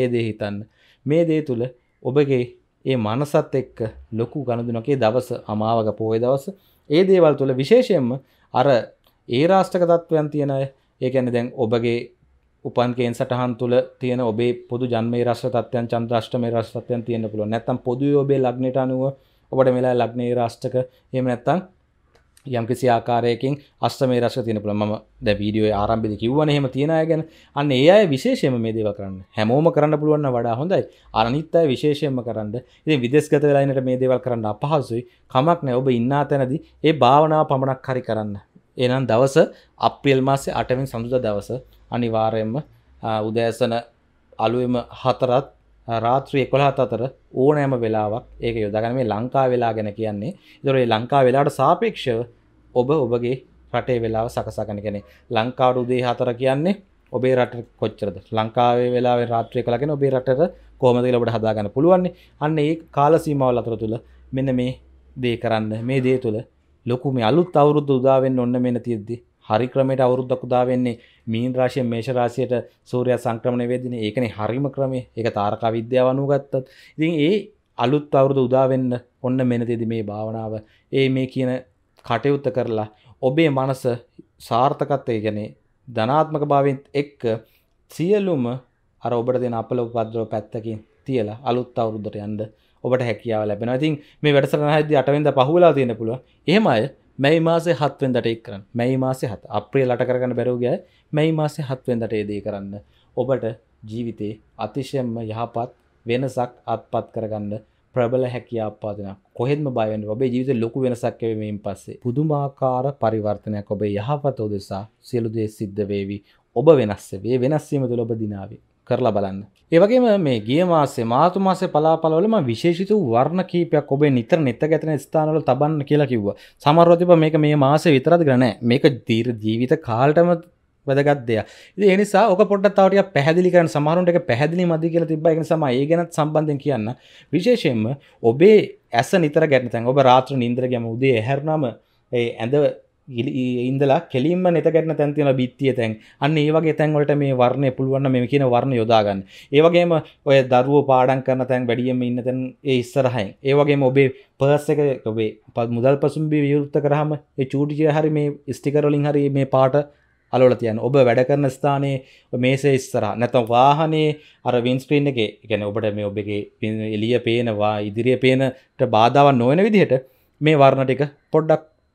ඒ දේ හිතන්න මේ දේ තුළ ඔබගේ ඒ මනසත් එක්ක ලොකු ගණදුනකේ දවස අමාවක පෝය දවස ඒ දේවල් තුළ විශේෂයෙන්ම අර ඒ රාෂ්ටක තත්ත්වයන් තියෙන අය ඒකැන දැන් ඔබගේ උපන්කෙන් සටහන් තුළ තියෙන ඔබේ පොදු ජන්ම රශ තත්යන් චන්ද්‍රෂ්ටම රශ්තයන් තියෙන පුළ නැතම් පොදු ඔබේ ලක්නට අනුව ඔබට මෙලා ලක්නේ රාෂ්ටක එම නැත්තන් යම්කිසි ආකාරයකින් අස්තමේ රස තියෙන පුළුවන් මම දැන් වීඩියෝ ආරම්භයේදී කිව්වනේ එහෙම තියන අය ගැන අන්න ඒ අය විශේෂයෙන්ම මේ දේවල් කරන්න හැමෝම කරන්න පුළුවන් නම් වඩා හොඳයි අනිත් අය විශේෂයෙන්ම කරන්න ඉතින් විදේශගත වෙලා ඉන්නට මේ දේවල් කරන්න අපහසුයි කමක් නැහැ ඔබ ඉන්නා තැනදී ඒ භාවනාව පමණක් හරි කරන්න එහෙනම් දවස අප්‍රේල් මාසේ 8 වෙනි සඳුදා දවස අනිවාර්යයෙන්ම උදෑසන අලුයම හතරත් රාත්‍රී එකොළහත් අතර ඕනෑම වෙලාවක් ඒක යොදගන මේ ලංකා වෙලා ගැන කියන්නේ දොරේ ලංකා වෙලාට සාපේක්ෂව ඔබ ඔබගේ රටේ වෙලාව සකසගන කෙනෙ ලංකාඩු දේ හතර කියන්නේ ඔබේ රට කොච්චරද ලංකාවේ වෙලා රාත්‍රය කලගෙන ඔබේ රට කෝමදල ඔබට හදාගන්න පුළුවන්නේ අන්න ඒ කාලසීමවල් අතර තුළ මෙන්න මේ දේ කරන්න මේ දේ තුළ ලොකු මේ අලුත් අවුරුද්ද උදාවෙන් ඔන්න මෙන තියද්දී හරි ක්‍රමයට අවුරුද්දක් උදා වෙන්නේ මීන රාශිය මේෂ රාශියට සූර්යයා සංක්‍රමණය වෙද්දී ඒකනේ හරිම ක්‍රමය. ඒක තාරකා විද්‍යාව අනුව ගත්තත්. ඉතින් ඒ අලුත් අවුරුදු උදා වෙන්න ඔන්න මෙන්නදී මේ භාවනාව ඒ මේ කියන කටයුත්ත කරලා ඔබේ මනස සාර්ථකත්වය කියන්නේ ධනාත්මක භාවයෙන් එක්ක සියලුම අර ඔබට දෙන අපලෝපද්‍රව පැත්තකින් තියලා අලුත් අවුරුද්දට යන්න ඔබට හැකියාව ලැබෙනවා. ඉතින් මේ වැඩසටහන හදදී 8 වෙනිදා පහුවලා තියෙන පුළුවන්. එහෙම අය මැයි මාසේ හත්වෙන්දට එක් කරන්න මැයි මාසේ හත් අප්‍රිය ලට කරගන්න බැරෝගෑ මැයි මාසේ හත්වෙන්දට ඒදේ කරන්න ඔබට ජීවිතේ අතිශයම්ම යහපත් වෙනසක් අත්පත් කරගන්න ප්‍රබල හැකිය අපාදන කොහෙම බයන්න ඔබේ ජීවිත ලොකු වෙනසක්කවීමෙන් පස්සේ පුදුමාකාර පරිවර්තනයක් ඔබේ යහපත උදෙසා සියලුදේ සිද්ධ වේවි ඔබ වෙනස්සේ වෙනස්සීම තුළ ඔබ දිනාවේ කරලා බලන්න. ඒවගේම මේ ගිය මාසේ මාතු මාසේ පලාපලවලම විශේෂිත වර්ණ කීපයක් ඔබේ නිතර නිත ගැතන ස්ථානවල තබන්න කියලා කිව්ව සමරෝතිප මේක මේ මාසේ විතරද ගන මේක දීර් ජීවිත කාල්ටම වැදගත්දය ඒ නිසා ඔක පොට තවට පැහදිලිකරන සමාරුන්ට එක පැහදිලි මදි කියලා තිබ එක සම ඒ ගැනත් සම්බන්ධය කියන්න විශේෂයෙන්ම ඔබේ ඇස නිතර ගැනතන් ඔබ රාත්‍ර නින්ද්‍ර ගැම උදේ හැරනම ඇඳ ඉන්දලා කෙලින්ම නතකැන තැන්තින බිත්තිය තැන් අන්න ඒවගේ තැන්වලට මේ වර්ණය පුළුවන්න මෙම කියන වර්ණ යොදාගන්න ඒවගේම ඔය දරුව පාඩන් කරන තැන් වැඩියම ඉන්න තැන් ඒ ඉස්සරහයි ඒවගේ ඔබේ පර්ස එක ඔබේ පත් මුදල් පසුම්බි වියුත්ත කරහම ඒ චූටිය හරි මේ ස්ටිකරලින් හරි මේ පාට අලොල තියන් ඔබ වැඩ කරන ස්ථානයේ මේසේ ඉස්සරහ නැතම් වාහනේ අර වින්ස්ක්‍රීන් එක ගැන ඔබට මේ ඔබගේ එලිය පේනවා ඉදිරිය පේනට බාධාවන් නොවන විදිහට මේ වර්ණටික පොඩ්ඩක්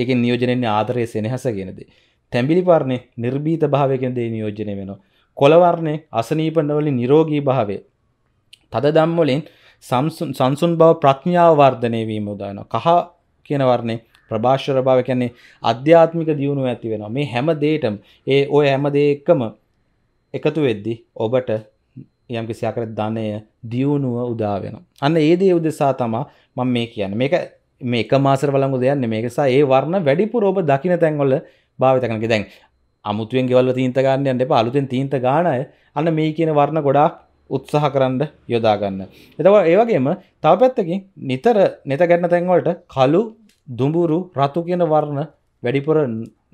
ඒක නියෝජනෙන්නේ ආදරය සෙනහසගෙනද. තැඹිලි පාරණය නිර්බීත භාවයකෙන්දේ නියෝජනය වෙන. කොළවරණය අසනීපනවලින් නිරෝගී භාවේ. තද දම්වලින් සංසුන් බව ප්‍රඥාව වර්ධනය වීම උදායන. කහ කියනවරණේ ප්‍රභාෂර භාව කියන්නේ අධ්‍යාත්මික දියුණුව ඇති වෙනවා. මේ හැම දේටම ඒ ඔය හැම දේ එකම එකතු වෙද්දි ඔබට යම් කිසි ආකාරයක ධනය දියුණුව උදා වෙනවා. අන්න ඒ දේ උදෙසා තමයි මම මේ කියන්නේ. මේක මේ එක මාසර වලංගු දෙයන්න මේකසා ඒ වර්ණ වැඩිපුර ඔබ දකින තැන්වල භාවිතකනක දැන් අමුතුවෙන් ගෙවල්ල තීන්ත ගන්නයන්න එපා අලුතෙන් තීන්ත ගානය අන්න මේ කියන වර්ණ ගොඩාක් උත්සාහ කරන්න යොදාගන්න. එතව ඒවගේම තව පැත්තකින් නිතර නෙත ගැන්න තැන්වලට කලු දුඹුරු රතු කියන වර්ණ වැඩිපුර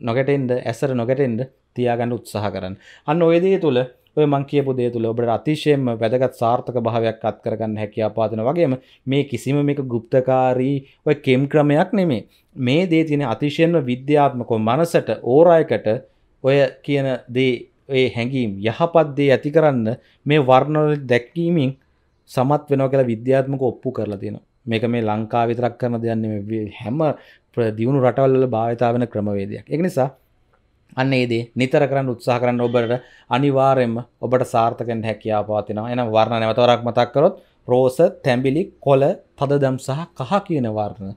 නොගැටෙන්ද ඇසර නොගැටෙන්ද තියාගන්න උත්සාහ කරන්න. අන්න ඔයදේ තුළ ඔය මං කියපු දේ තුළ ඔබට අතිශයෙන්ම වැදගත් සාර්ථක භාවයක් අත් කරගන්න හැකියා පාදන වගේම මේ කිසිම මේක ගුප්තකාරී ඔය කෙම් ක්‍රමයක් නෙමේ මේ දේ තියෙන අතිශයෙන්ම විද්‍යාත්මකව මනසට ඕරායකට ඔය කියන දේ ඒ හැඟීම් යහපත් දේ ඇති කරන්න මේ වර්ණවල දැක්වීමෙන් සමත් වෙනවා කියලා විද්‍යාත්මක ඔප්පු කරලා තියෙනවා. මේක මේ ලංකාව විතරක් කරන දෙයක් නෙමෙයි හැම දියුණු රටවල් වල භාවිතා වෙන ක්‍රමවේදයක්. ඒක නිසා අන්න ඒදේ නිතර කරන්න උත්සාහ කරන්න ඔබට අනිවාර්යෙන්ම ඔබට සාර්ථකෙන් හැකියාව පවතිනවා. එහෙනම් වර්ණ නැවතවරක් මතක් කරොත් රෝස, තැඹිලි, කොළ, පදදම් සහ කහ කියන වර්ණ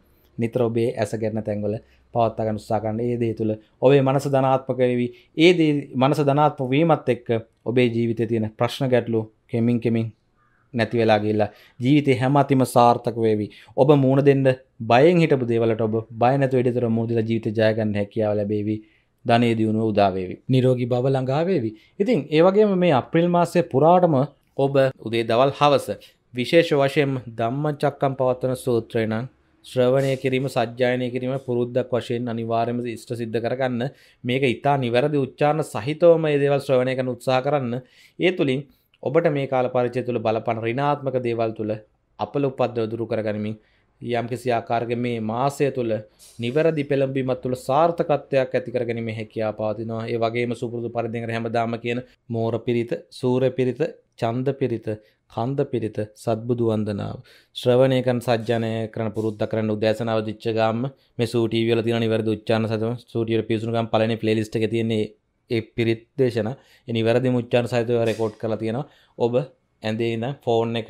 නිතර ඔබේ ඇස ගැටෙන තැන්වල පවත්වා ගන්න උත්සාහ කරන ඒ දේ තුළ ඔබේ මනස ධනාත්මක වෙවි. ඒ දේ මනස ධනාත්මක වීමත් එක්ක ඔබේ ජීවිතයේ තියෙන ප්‍රශ්න ගැටලු කෙමින් කෙමින් නැති වෙලා ගිහිල්ලා ජීවිතේ හැම අතිම සාර්ථක වේවි. ඔබ මූණ දෙන්න බයෙන් හිටපු දේවලට ඔබ බය නැතුව ඉදිරියට මූණ දීලා ජීවිතය ජය ගන්න හැකියාව ලැබේවි. ධනේ දියුණුව උදාවේවි නිරෝගී බව ළඟාවේවි ඉතින් ඒවගේම මේ අප්‍රිල් මාසය පුරාටම ඔබ උදේ දවල් හවස විශේෂ වශයෙන් ධම්ම චක්කම් පවත්වන සූත්‍රයනං ශ්‍රවණය කිරීම සජ්‍යායනය කිරීම පුරුද්දක් වශයෙන් අනිවාර්යම ඉෂ්ට සිද්ධ කරගන්න මේක ඉතා නිවැරදි උච්චාරණ සහිතවම ඒ දේවල් ශ්‍රවණය කරන උත්සාහ කරන්න ඒ තුළින් ඔබට මේ කාල පරිචය තුළ බලපන ඍණාත්මක දේවල් තුළ අපල උපද්දව දුරු කරගනිමින් යම්කිසි ආකාරයක මේ මාසය තුළ නිවැරදි පෙළඹීමත් තුළ සාර්ථකත්වයක් ඇති කර ගැනීම හැකියාව පවතිනවා. ඒ වගේම සුපුරුදු පරිදි හැමදාම කියන මෝර පිරිත, සූර්ය පිරිත, චන්ද පිරිත, කන්ද පිරිත, සත්බුදු වන්දනාව. ශ්‍රවණය කරන සජ්ජනය කරන පුරුද්ද කරන උදෑසනාව දිච්ච ගාම්ම මේ සූ ටීවී වල තියෙන නිවැරදි උච්චාරණ සතම සූ ටීවී පිසුණු ගාම් පළවෙනි ප්ලේලිස්ට් එකේ තියෙන්නේ ඒ පිරිත් දේශන. ඒ නිවැරදි උච්චාරණ සහිතව රෙකෝඩ් කරලා තියෙනවා. ඔබ ඇඳේ ඉඳන් ෆෝන් එක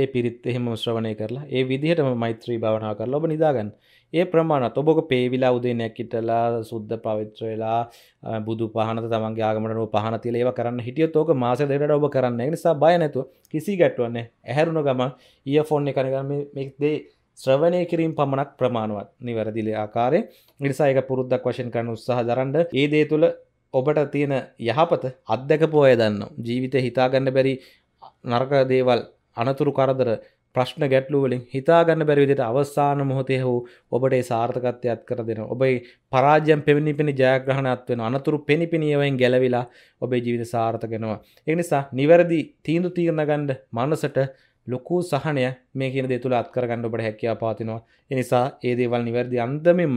ඒ පිරිත් එහෙම ශ්‍රවණය කරලා ඒ විදිහටම මෛත්‍රී භාවනා කරලා ඔබ නිදාගන්න. ඒ ප්‍රමාණත් ඔබ ඔක පේවිලා උදේනයක් හිටලා සුද්ධ පවිත්‍ර වෙලා බුදු පහනත තමන්ගේ ආගමට නෝ පහන තියලා ඒවා කරන්න හිටියොත් ඕක මාසෙ දෙකකට ඔබ කරන්න. ඒ නිසා බය නැතුව කිසි ගැටුවක් නැහැ. ඇහැරුණ ගමන් ඉයර්ෆෝන් එක කරගෙන මේ මේ දේ ශ්‍රවණය කිරීම පමණක් ප්‍රමාණවත් නිවැරදිල ආකාරය නිසා ඒක පුරුද්දක් වශයෙන් කරන උත්සාහ දරන්න ඒ දේ තුළ ඔබට තියෙන යහපත අත්දැකපු අය දන්නවා ජීවිතය හිතාගන්න බැරි නරක දේවල් අනතුරු කරදර ප්‍රශ්න ගැටලුවලින් හිතාගන්න බැරිවිදිට අවස්සාන මොහොතය හෝ ඔබට සාර්ථකත්වයක් කර දෙෙන ඔබයි පරාජයම් පෙමිණි පිණි ජයග්‍රහණත් වෙන අනතුරු පෙනිපිනිියවෙන් ගැලවිලා ඔබේ ජීවිත සාර්ථකෙනවා. එනිසා නිවැරදි තීන්දු තීරණගණ්ඩ මනසට ලොකු සහනය මේ කියන දෙතුළ අත්කරගණ්ඩ ඔබට හැකියා පාතිනවා. එනිසා ඒ දේවල් නිවැරදි අන්දමෙන්ම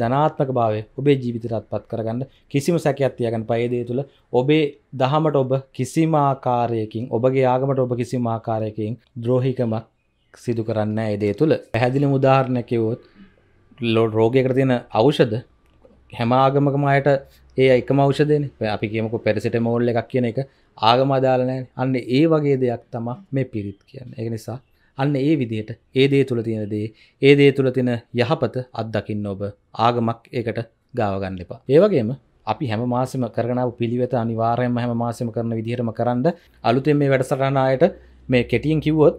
ධනාත්මක භාවය ඔබේ ජීවිතයටත් පත් කරගන්න කිසිම සැකයක් තියාගන්න පයදේ තුළ ඔබේ දහමට ඔබ කිසිම ආකාරයකින් ඔබගේ ආගමට ඔබ කිසිම ආකාරයකින් ද්‍රෝහිකමක් සිදු කරන්න එදේ තුළ පැහැදිලි උදාහරණයකවොත් ලොඩ රෝගයකට තියෙන අවෂද හැම ආගමකම අයට ඒ එකම අවෂදන අපි කියමක පෙරසිට මෝල්ල එකක් කියන එක ආගම අදාලනෑ අන්න ඒ වගේ දෙයක් තම මේ පිරිත් කියන්න ඒ නිසා අන්න ඒ විදියට ඒ දේ තුළ තියෙන දේ ඒ දේ තුළ තින යහපත අත්දකින්න ඔබ ආගමක් ඒකට ගාවගන්න එපා. ඒවගේම අපි හැම මාසම කරනාව පිළිවෙත අනිවාරයම හැම මාසම කරන විදිහටම කරන්න අලුතෙන් මේ වැඩසරණයට මේ කෙටියෙන් කිව්වොත්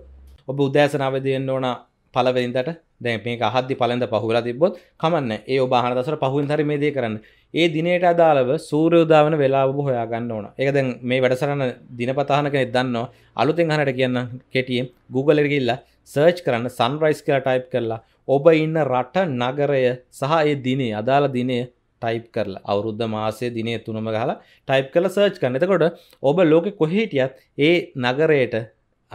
ඔබ උදෑසනාවදයෙන් ඕන පලවෙදින්ට දැ මේ අහදදි පලඳ පහුලා තිබොත් කමන්න ඒ ඔබ හනදසර පහුවෙන් හරි මේ දේ කරන්න ඒ දිනයට අදාළව සූරයෝදාවන වෙලාබ හොයාගන්න ඕන එක දැන් මේ වැඩසරන දිනපතාහනක දන්නවා අලුතෙන් හනට කියන්න කෙටියම් Googleගල්ල සර්ච් කරන්න සන්රයිස් කියලා ටයිප් කරලා ඔබ ඉන්න රට නගරය සහ ඒ දිනේ අදාළ දිනය ටයිප් කරල අවුද්ධ මාසේ දිනය තුනම ගහලා ටයිප් කල සර්ච් කන්න එතකොට ඔබ ලෝක කොහේටියත් ඒ නගරයට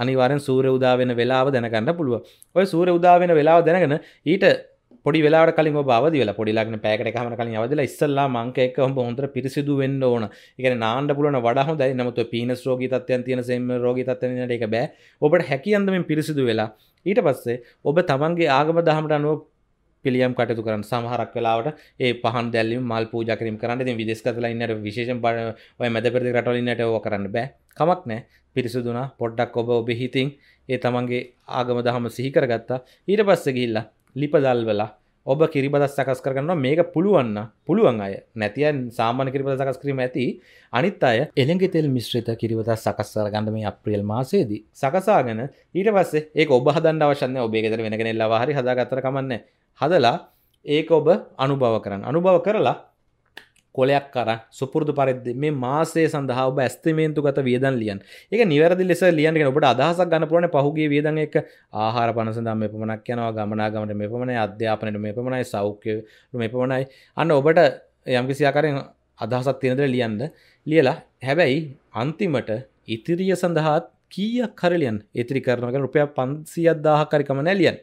අනිවරෙන් සූර උදාවෙන වෙලාව දැනගන්න පුළුව ඔය සූර උදාවෙන වෙලාව දැනගෙන ඊට පොඩි වෙලාට කලින් බවදි වෙලා පොඩි ලග්න පෑකට හම කලින් අවදලා ඉස්සල්ලා මංක එක හොම හොඳට පිරිසිදු වෙන්න ඕන ඉගෙන නාන්න පුළුවන් වඩා හොඳයි නමුත් පීනස් රෝගී තත්ත්වයන් තියෙන සෙම් රෝගී තත්ත්වයන් වලට ඒක බෑ ඔබට හැකි අන්දමින් පිරිසිදු වෙලා ඊට පස්සේ ඔබ තමන්ගේ ආගම දහමට අනුව පිළියම් කටයුතු කරන්න සමහරක් වෙලාවට ඒ පහන් දැල්ලීම මල් පූජා කිරීම කරන්න ඉතින් විදේශ ගතලා ඉන්නට විශේෂයෙන් ඔය මැද පෙරදි රටවල ඉන්නට ඕවා කරන්න බෑ කමක් නෑ පිරිසිදුනා පොඩ්ඩක් ඔබ ඔබ හිතින් ඒ තමන්ගේ ආගම දහම සිහිකරගත්තා ඊට පස්සේ ගිහිල්ලා ලිපදල්වලා ඔබ කිරිබද සකස් කරන්න මේක පුළුවන්න පුළුවන් අය නැතියන් සාමාන කිරිබද සකස්කරීම ඇති අනිත් අය එළෙගේ තෙල් මිශ්‍රිත කිරිබද සකස්සර ගන්න මේ අප්‍රියල් මාසේදී සකසාගෙන ඊට පස්සේ ඒ ඔබ හදන්න අවශන්න ඔබේගෙදර වෙනගෙනෙල්ලා හරි හදාගතර කමන්න හදලා ඒක ඔබ අනුභව කරන්න අනුභව කරලා කොලයක් කර සුපුරදු පරිද්දි මේ මාසේ සඳහා ඔබ ඇස්තිමේන්තු ගත වියදන් ලියන් එක නිවැරදි ලෙස ලියන්ගෙන ඔබට අදහසක් ගන්න පුළුවන් පහුගේ වියදන් එක ආහාර පන සඳහා මේ පමණක් යනවා ගමනාගමනට මේ පමණයි අධ්‍යාපනයට මේ පමණයි සෞඛ්‍යයට මේ පමණයි අන්න ඔබට යම්කිසි ආකාරයෙන් අදහසක් තියෙන දේ ලියන්න ලියලා හැබැයි අන්තිමට ඉතිරිය සඳහාත් කීයක් කරලියන් ඉතිරි කරනවා කියන්නේ රුපියල් 500ක් 1000ක් හරි කම නැලියන්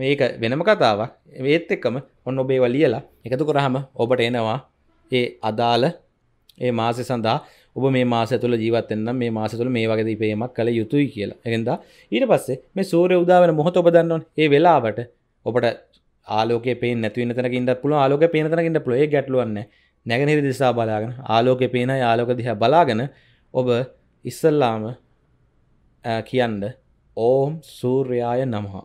මේක වෙනම කතාවක් ඒත් එක්කම ඔන්න ඔබේව ලියලා එකතු කරහම ඔබට එනවා ඒ අදාළ ඒ මාසය සඳහා ඔබ මේ මාස තුළ ජීවත්තෙන්න්න මේ මාස තුළ මේ වගේ ඉපේමක් කළ යුතුයි කියලා එකෙන්ද ඊට පස්සේ මේ සූරය උදාවන මොහොත ඔබ දන්නවන් ඒ වෙලාවට ඔබට ආලෝක පේ නැතිව තැකින්ට පුළ ආලෝක පේනතනකින්ට පුළේ ගැටලුවන්න නැගනිරි දිසා බලාගෙන ආලෝක පේන ආලෝක දිහ බලාගෙන ඔබ ඉස්සල්ලාම කියන්න ඕම් සූර්යාය නමහා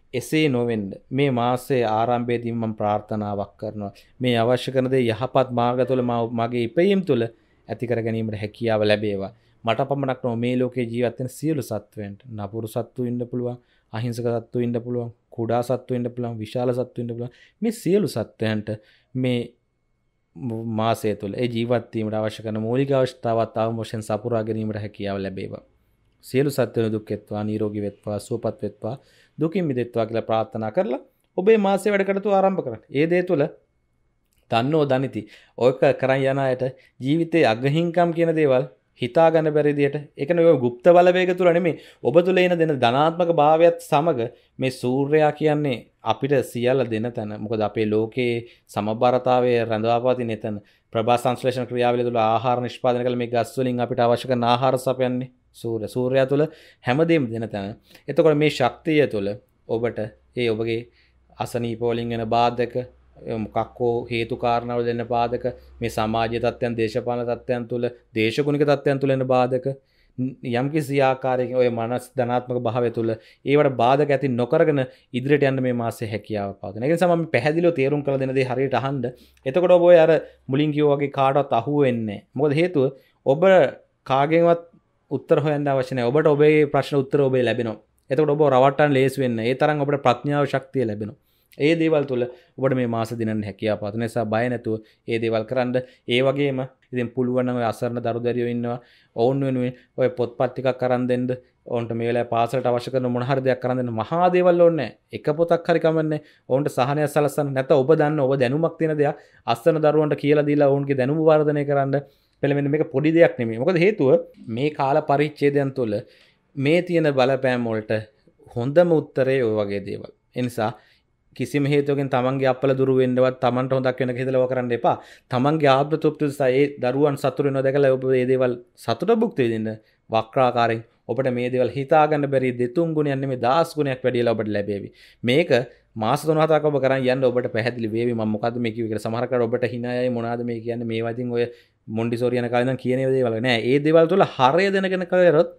එසේ නොවෙන්ඩ මේ මාසේ ආරම්භයේදීම ප්‍රාර්ථනාවක් කරනවා මේ අවශ්‍ය කරනද යහපත් මාර්ග තුළ මගේ ඉපයීම් තුළ ඇතිකර ගැනීමට හැකියාව ලැබේවා මට පමණක් නො මේ ලෝකේ ජීවත්තෙන සියලු සත්වෙන්ට නපුරු සත්තු ඉන්න පුළුවන් අහිංසක සත්තු ඉන්න පුළුවන් කුඩා සත්තු ඉන්න පුළුවන් විශාල සත්තු ඉන්න පුළුවන් මේ සියලු සත්වයන්ට මේ මාසය තුළ ජීවත්වීමට අවශ්‍ය කන මූලික අවශ්‍යතාවත් අවමෝෂෙන් සපුරා ගැනීමට හැකියාව ලැබේවා සියලු සත්වන දුක් එත්වා නීරෝගී වෙත්වා සුවපත් වෙත්වා දුකින් මිදෙත්වා කියලා ප්‍රාර්ථනා කරලා ඔබේ මාසේ වැඩකටතු ආරම්භ කරන්න. ඒ දේ තුළ දන්නෝ දනිති. ඔයක කරන් යන අයට ජීවිතේ අගහින්කම් කියන දේවල් හිතාගන්න බැරිදියට එකන ඔය ගුප්ත බලවේග තුළ නෙමේ ඔබ තුළ එන දෙන ධනාත්මක භාවයත් සමග මේ සූර්යා කියන්නේ අපිට සියල්ල දෙන තැන මොකද අපේ ලෝකයේ සමබරතාවය රැඳවාපාතින එතන ප්‍රභා සංශ්ලේෂණ ක්‍රියාවලිය තුළ ආහාර නිෂ්පාදනය කළ මේ ගස්වලින් අපිට අවශ්‍ය කරන ආහාර සපයන්නේ සූර සූරයා තුළ හැමදේම් දෙන තැන එතකොට මේ ශක්තිය තුළ ඔබට ඒ ඔබගේ අසනී පෝලිං එන බාධක මොකක්කෝ හේතු කාරණාව දෙන්න පාදක මේ සමාජ තත්වයන් දේශපාන තත්වයන් තුළ දේශකුණික තත්වයන් තුළ එන බාධක යම්කි සියාකාරයකින් ඔය මනස් ධනාත්මක භාවය තුළ ඒවට බාධක ඇති නොකරගෙන ඉදිරිට යන්න මේ මාසේ හැකියාව පාදන එක සම පැහැදිලෝ තේරුම් කළ දෙනද හරියට හන්ඩ එතකොට ඔබ අර මුලින්කිෝ වගේ කාඩත් අහුවෙන්නේ මොද හේතුව ඔබ කාගෙන්වත් උත්තර හොයන්න අවශ්‍යන ඔබට ඔබේ ප්‍රශ්න උත්තර ඔබේ ලැබෙනවා එතකට ඔබ රවටන් ලේස් වෙන්න ඒ තරම් ඔබට ප්‍රඥාව ශක්තිය ලැබෙන ඒ දේවල් තුළ ඔබට මේ මාස දිනන්න හැකියා පත් නිසා බය නැතුව ඒ දේවල් කරන්න ඒ වගේම ඉතින් පුළුවන්ම අසරණ දරු දැරියෝ ඉන්නවා ඔවුන් වෙනුවෙන් ඔය පොත්පත් ටිකක් කරන් දෙන්න ඔවුන්ට මේ වෙලාවේ පාසලට අවශ්‍ය කරන මොන හරි දෙයක් කරන් දෙන්න මහා දේවල් ඕනේ එක පොතක් හරි කමන්නේ ඔවුන්ට සහනය සලසන්න නැත්නම් ඔබ දන්න ඔබ දැනුමක් තියෙන දෙයක් අසරණ දරුවන්ට කියලා දීලා ඔවුන්ගේ දැනුම වර්ධනය කරන්න පෙළමෙන මේ පොඩි දෙයක් නෙමේ මොකද හේතුව මේ කාල පරිච්චේදයන් තුළ මේ තියෙන බලපෑම්මොල්ට හොඳම උත්තරේ ඔය වගේ දේවල් එනිසා කිසිම හේතුවකින් තමන්ගේ අපල දුරු වෙන්නවත් තමන්ට හොදක් වෙන හිතලව කරන්න එපා තමන්ගේ ආප්‍ර තෘප්තිසා ඒ දරුවන් සතුරෙන දැකල ඔබ ඒ දේවල් සතුට භුක්ති විඳින්න වක්‍රාකාරයෙන් ඔබට මේ දේවල් හිතාගන්න බැරි දෙතුන් ගුණයන් නෙමෙයි දහස් ගුණයක් වැඩිලා ඔබට ලැබෙවි මේක මාස තුන හතක් ඔබ කරන් යන්න ඔබට පැහැදිලි වේවි මම මොකද්ද මේ කිව්වේ කියලා සමහර කර ඔබට hina යයි මොනවාද මේ කියන්නේ මේ වදින් ඔය මොන්ඩිසෝරියන කාලන කියන දේ වලනෑ ඒ දෙවල් තුළ හරය දෙනගෙන කරත්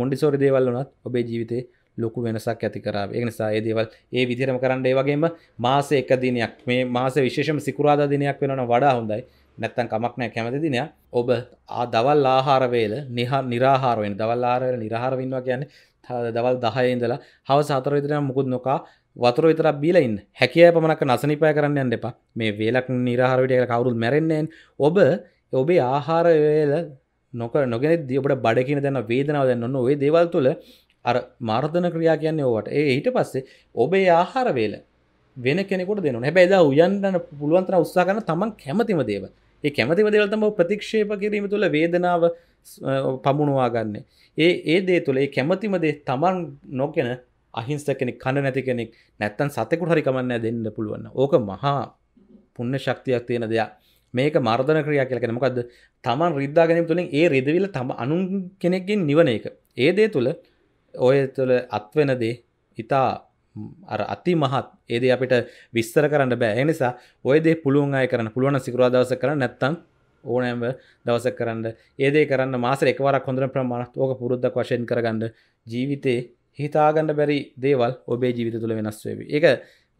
මොන්ඩිසෝරි දේවල් වනත් ඔබේ ජීවිතය ලොකු වෙනසක් ඇති කරා එනිසා ඒ දේවල් ඒ විදිරම කරන්න ඒ වගේම මාස එක දිනයක් මේ මාස විශේෂම සිකුරාද දිනයක් වෙනන වඩා හොඳයි නැත්තන් කමක්නෑ කැමති දිනය ඔබ දවල් ආහාරවේල නිහා නිරාහාරුවෙන් දවල් ආරවල නිරහාරවෙන්වා කියන්න දවල් දහයඉදලා හව සාතර විදිරම මුකුත් නොකා වතුර විතර බීලයින් හැකිය පමණක් නසනිපය කරන්න යන්න එපා මේ වේලක් නිරහාරවිටයක කවරුල් මැරෙන්න්නේෙන් ඔබ ඔබේ ආහාරවේල නොක නොගෙනෙ ඔබට බඩකින දැන වේදනාව දැන් ඔන්න ඔය දේවල් තුළ අර මාර්ධන ක්‍රියා කියන්නේ ඕවට ඒ ඊට පස්සේ ඔබේ ආහාරවේල වෙන කෙනෙකුට දෙනු හැබැයි එදා උයන්න්න පුළුවන්තර උත්සා කරන තමන් කැමතිම දේව ඒ කැමතිම දේවල් තම ප්‍රතික්ෂේප කිරීම තුළ වේදනාව පමුණවා ගන්න ඒ ඒ දේ තුළ ඒ කැමතිම දේ තමන් නොකෙන අහිංස කෙනෙක් කණ නැති කෙනෙක් නැත්තන් සතෙකුට හරිකමන්න දෙන්න පුළුවන්න ඕක මහා පුන්න ශක්තියක් තියෙන දෙයක් මේක මර්ධන ක්‍රියා කියල කෙන මොකද තමන් රිද්දා ගැනීම තුළින් ඒ රිදවිල තම අනුන් කෙනෙක්ගින් නිවන එක ඒ දේ තුළ ඔය තුළ අත්වෙන දේ ඉතා අර අති මහත් ඒද අපිට විස්තර කරන්න බෑ එනිසා ඔයදේ පුළුවන් අය කරන පුළුවන සිකරවා දවස කර නැත්තං ඕනෑම දවස කරන්න ඒදේ කරන්න මාසර එකවරක් හොඳර ප්‍රමාණත් ඕක පුරුද්ධක් වශයෙන් කරගන්න ජීවිතේ හිතාගන්න බැරි දේවල් ඔබේ ජීවිත තුළ වෙනස්වේවි එක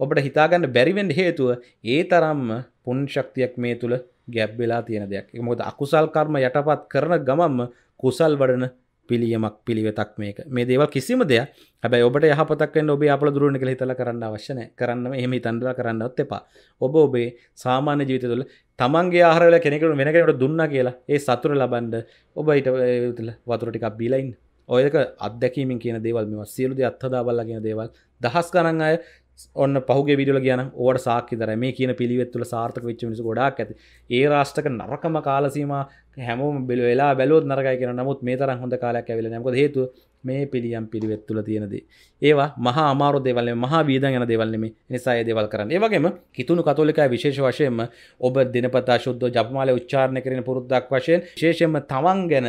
ඔබට හිතාගන්න බැරිවෙන්ඩ හේතුව ඒ තරම්ම පුන් ශක්තියක් මේ තුළ ගැබ් වෙලා තියෙන දෙයක් මොද අකුසල් කර්ම යටපත් කරන ගමම්ම කුසල් වඩන පිළියමක් පිළිවෙතක් මේක මේ දේවල් කිසිම දෙයක් හැබැයි ඔබට යහපතක්ෙන් ඔබේ අපල දුරුවන කියලා හිතලා කරන්න අවශ්‍ය නැහැ කරන්නම එහෙම හිතන්නලා කරන්නවත් එපා ඔබ ඔබේ සාමාන්‍ය ජීවිතය තුළ තමන්ගේ ආහාර වල කෙනෙකුට වෙන කෙනෙකුට දුන්නා කියලා ඒ සතුට ලබන්න ඔබ ඊට වතුර ටිකක් බීලා ඉන්න ඔයක අත්දැකීමින් කියන දේවල් මෙවා සියලු දේ අත්හදා බලලා කියන දේවල් දහස් ගණන් අය ඔන්න පහුගේ විඩියල කියන ඕට සාක්කිදර මේ කියන පිළිවෙත් තුළ සාර්ථක වෙච්ච මිනිස ගොඩක් ඇති ඒ රාෂ්ටක නරකම කාලසීම හැමෝම බෙල වෙලා බැලෝත් නරකයි කියෙන නමුත් මේ තරම් හොඳ කාලයක් ඇවිල නැක හේතු මේ පිළියම් පිළිවෙත් තුළ තියෙනද ඒවා මහ අමාර දෙවල මහ වීද යන දෙවල්ලෙම නිසා දෙවල් කරන්න ඒවගේම කිතුුණු කතෝලිකයි විශේෂ වශයෙන්ම ඔබ දිනපතා ශුද්ධ ජපමාල උච්චාරණ කරන පුරුද්දක් වශයෙන් ශේෂම තවන් ගැන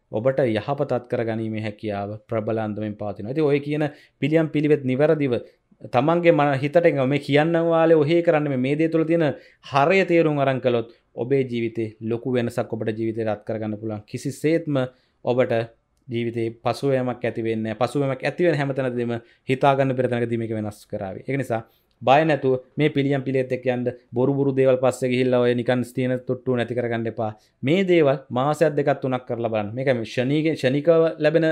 ඔබට යහපතත් කරගනීම හැකියාව ප්‍රබලන්දමෙන් පාතින ඇති ඔය කියන පිළියම් පිළිවෙත් නිවැරදිව තමන්ගේ මන හිතට මේ කියන්න වාලේ ඔහේ කරන්න මේ දේ තුළ තියෙන හරය තේරුම් අරන් කළොත් ඔබේ ජීවිතේ ලොකු වෙනසක් ඔබට ජීවිතය රත් කරගන්න පුළුවන් කිසි සේත්ම ඔබට ජීවිතේ පසුවයමක් ඇතිවෙන්න පසුවමක් ඇතිවෙන හැමතැනදීම හිතාගන්න පෙරතනක දීමක වෙනස් කරාව එක නිසා බය නැතු මේ පිළියම් පිලෙත් එක් යන්න බොරුබුරු දේවල් පස්ස ගිහිල්ල ඔය නිකන් ස්තියන තොට්ටු නැති කරගන්න එපා මේ දේවල් මාසයක් දෙකත් තුනක් කරලා බලන්න මේක ශනීක ශනිකව ලැබෙන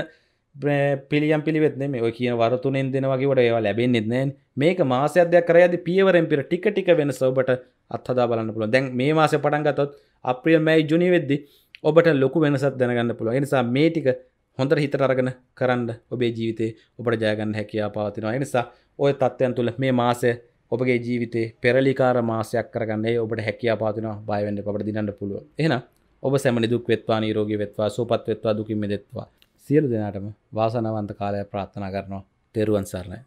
පිළියම් පිළිවෙත් මේ ඔය කියන වරතුනෙන් දෙනවගේට ඒවා ලැබෙන්න්නෙත් නෑන් මේක මාසයදයක් කරයද පියවරෙන් පිර ටික ටික වෙන සවබට අත්හදා බලන්න පුළුව දැන් මේ මාස පටන්ගතොත් අප්‍රියල් මැයි ජුනි වෙද්දි ඔබට ලොකු වෙනසත් දැනගන්න පුළුව නිසා මේටික හොඳට හිතට අරගෙන කරන්න ඔබේ ජීවිතේ ඔබට ජයගන්න හැකියාව පවතිනවා. ඒ නිසා ওই தත්ත්වයන් තුල මේ මාසය ඔබගේ ජීවිතේ පෙරලිකාර මාසයක් කරගන්න. ඒ ඔබට හැකියාව පවතිනවා. බය වෙන්න එපා. අපිට දිනන්න පුළුවන්. එහෙනම් ඔබ සැම නිදුක් වෙත්වා, නිරෝගී වෙත්වා, සුවපත් වෙත්වා, දුකින් මිදෙත්වා. සියලු දෙනාටම වාසනාවන්ත කාලයක් ප්‍රාර්ථනා කරනවා. තෙරුවන් සරණයි.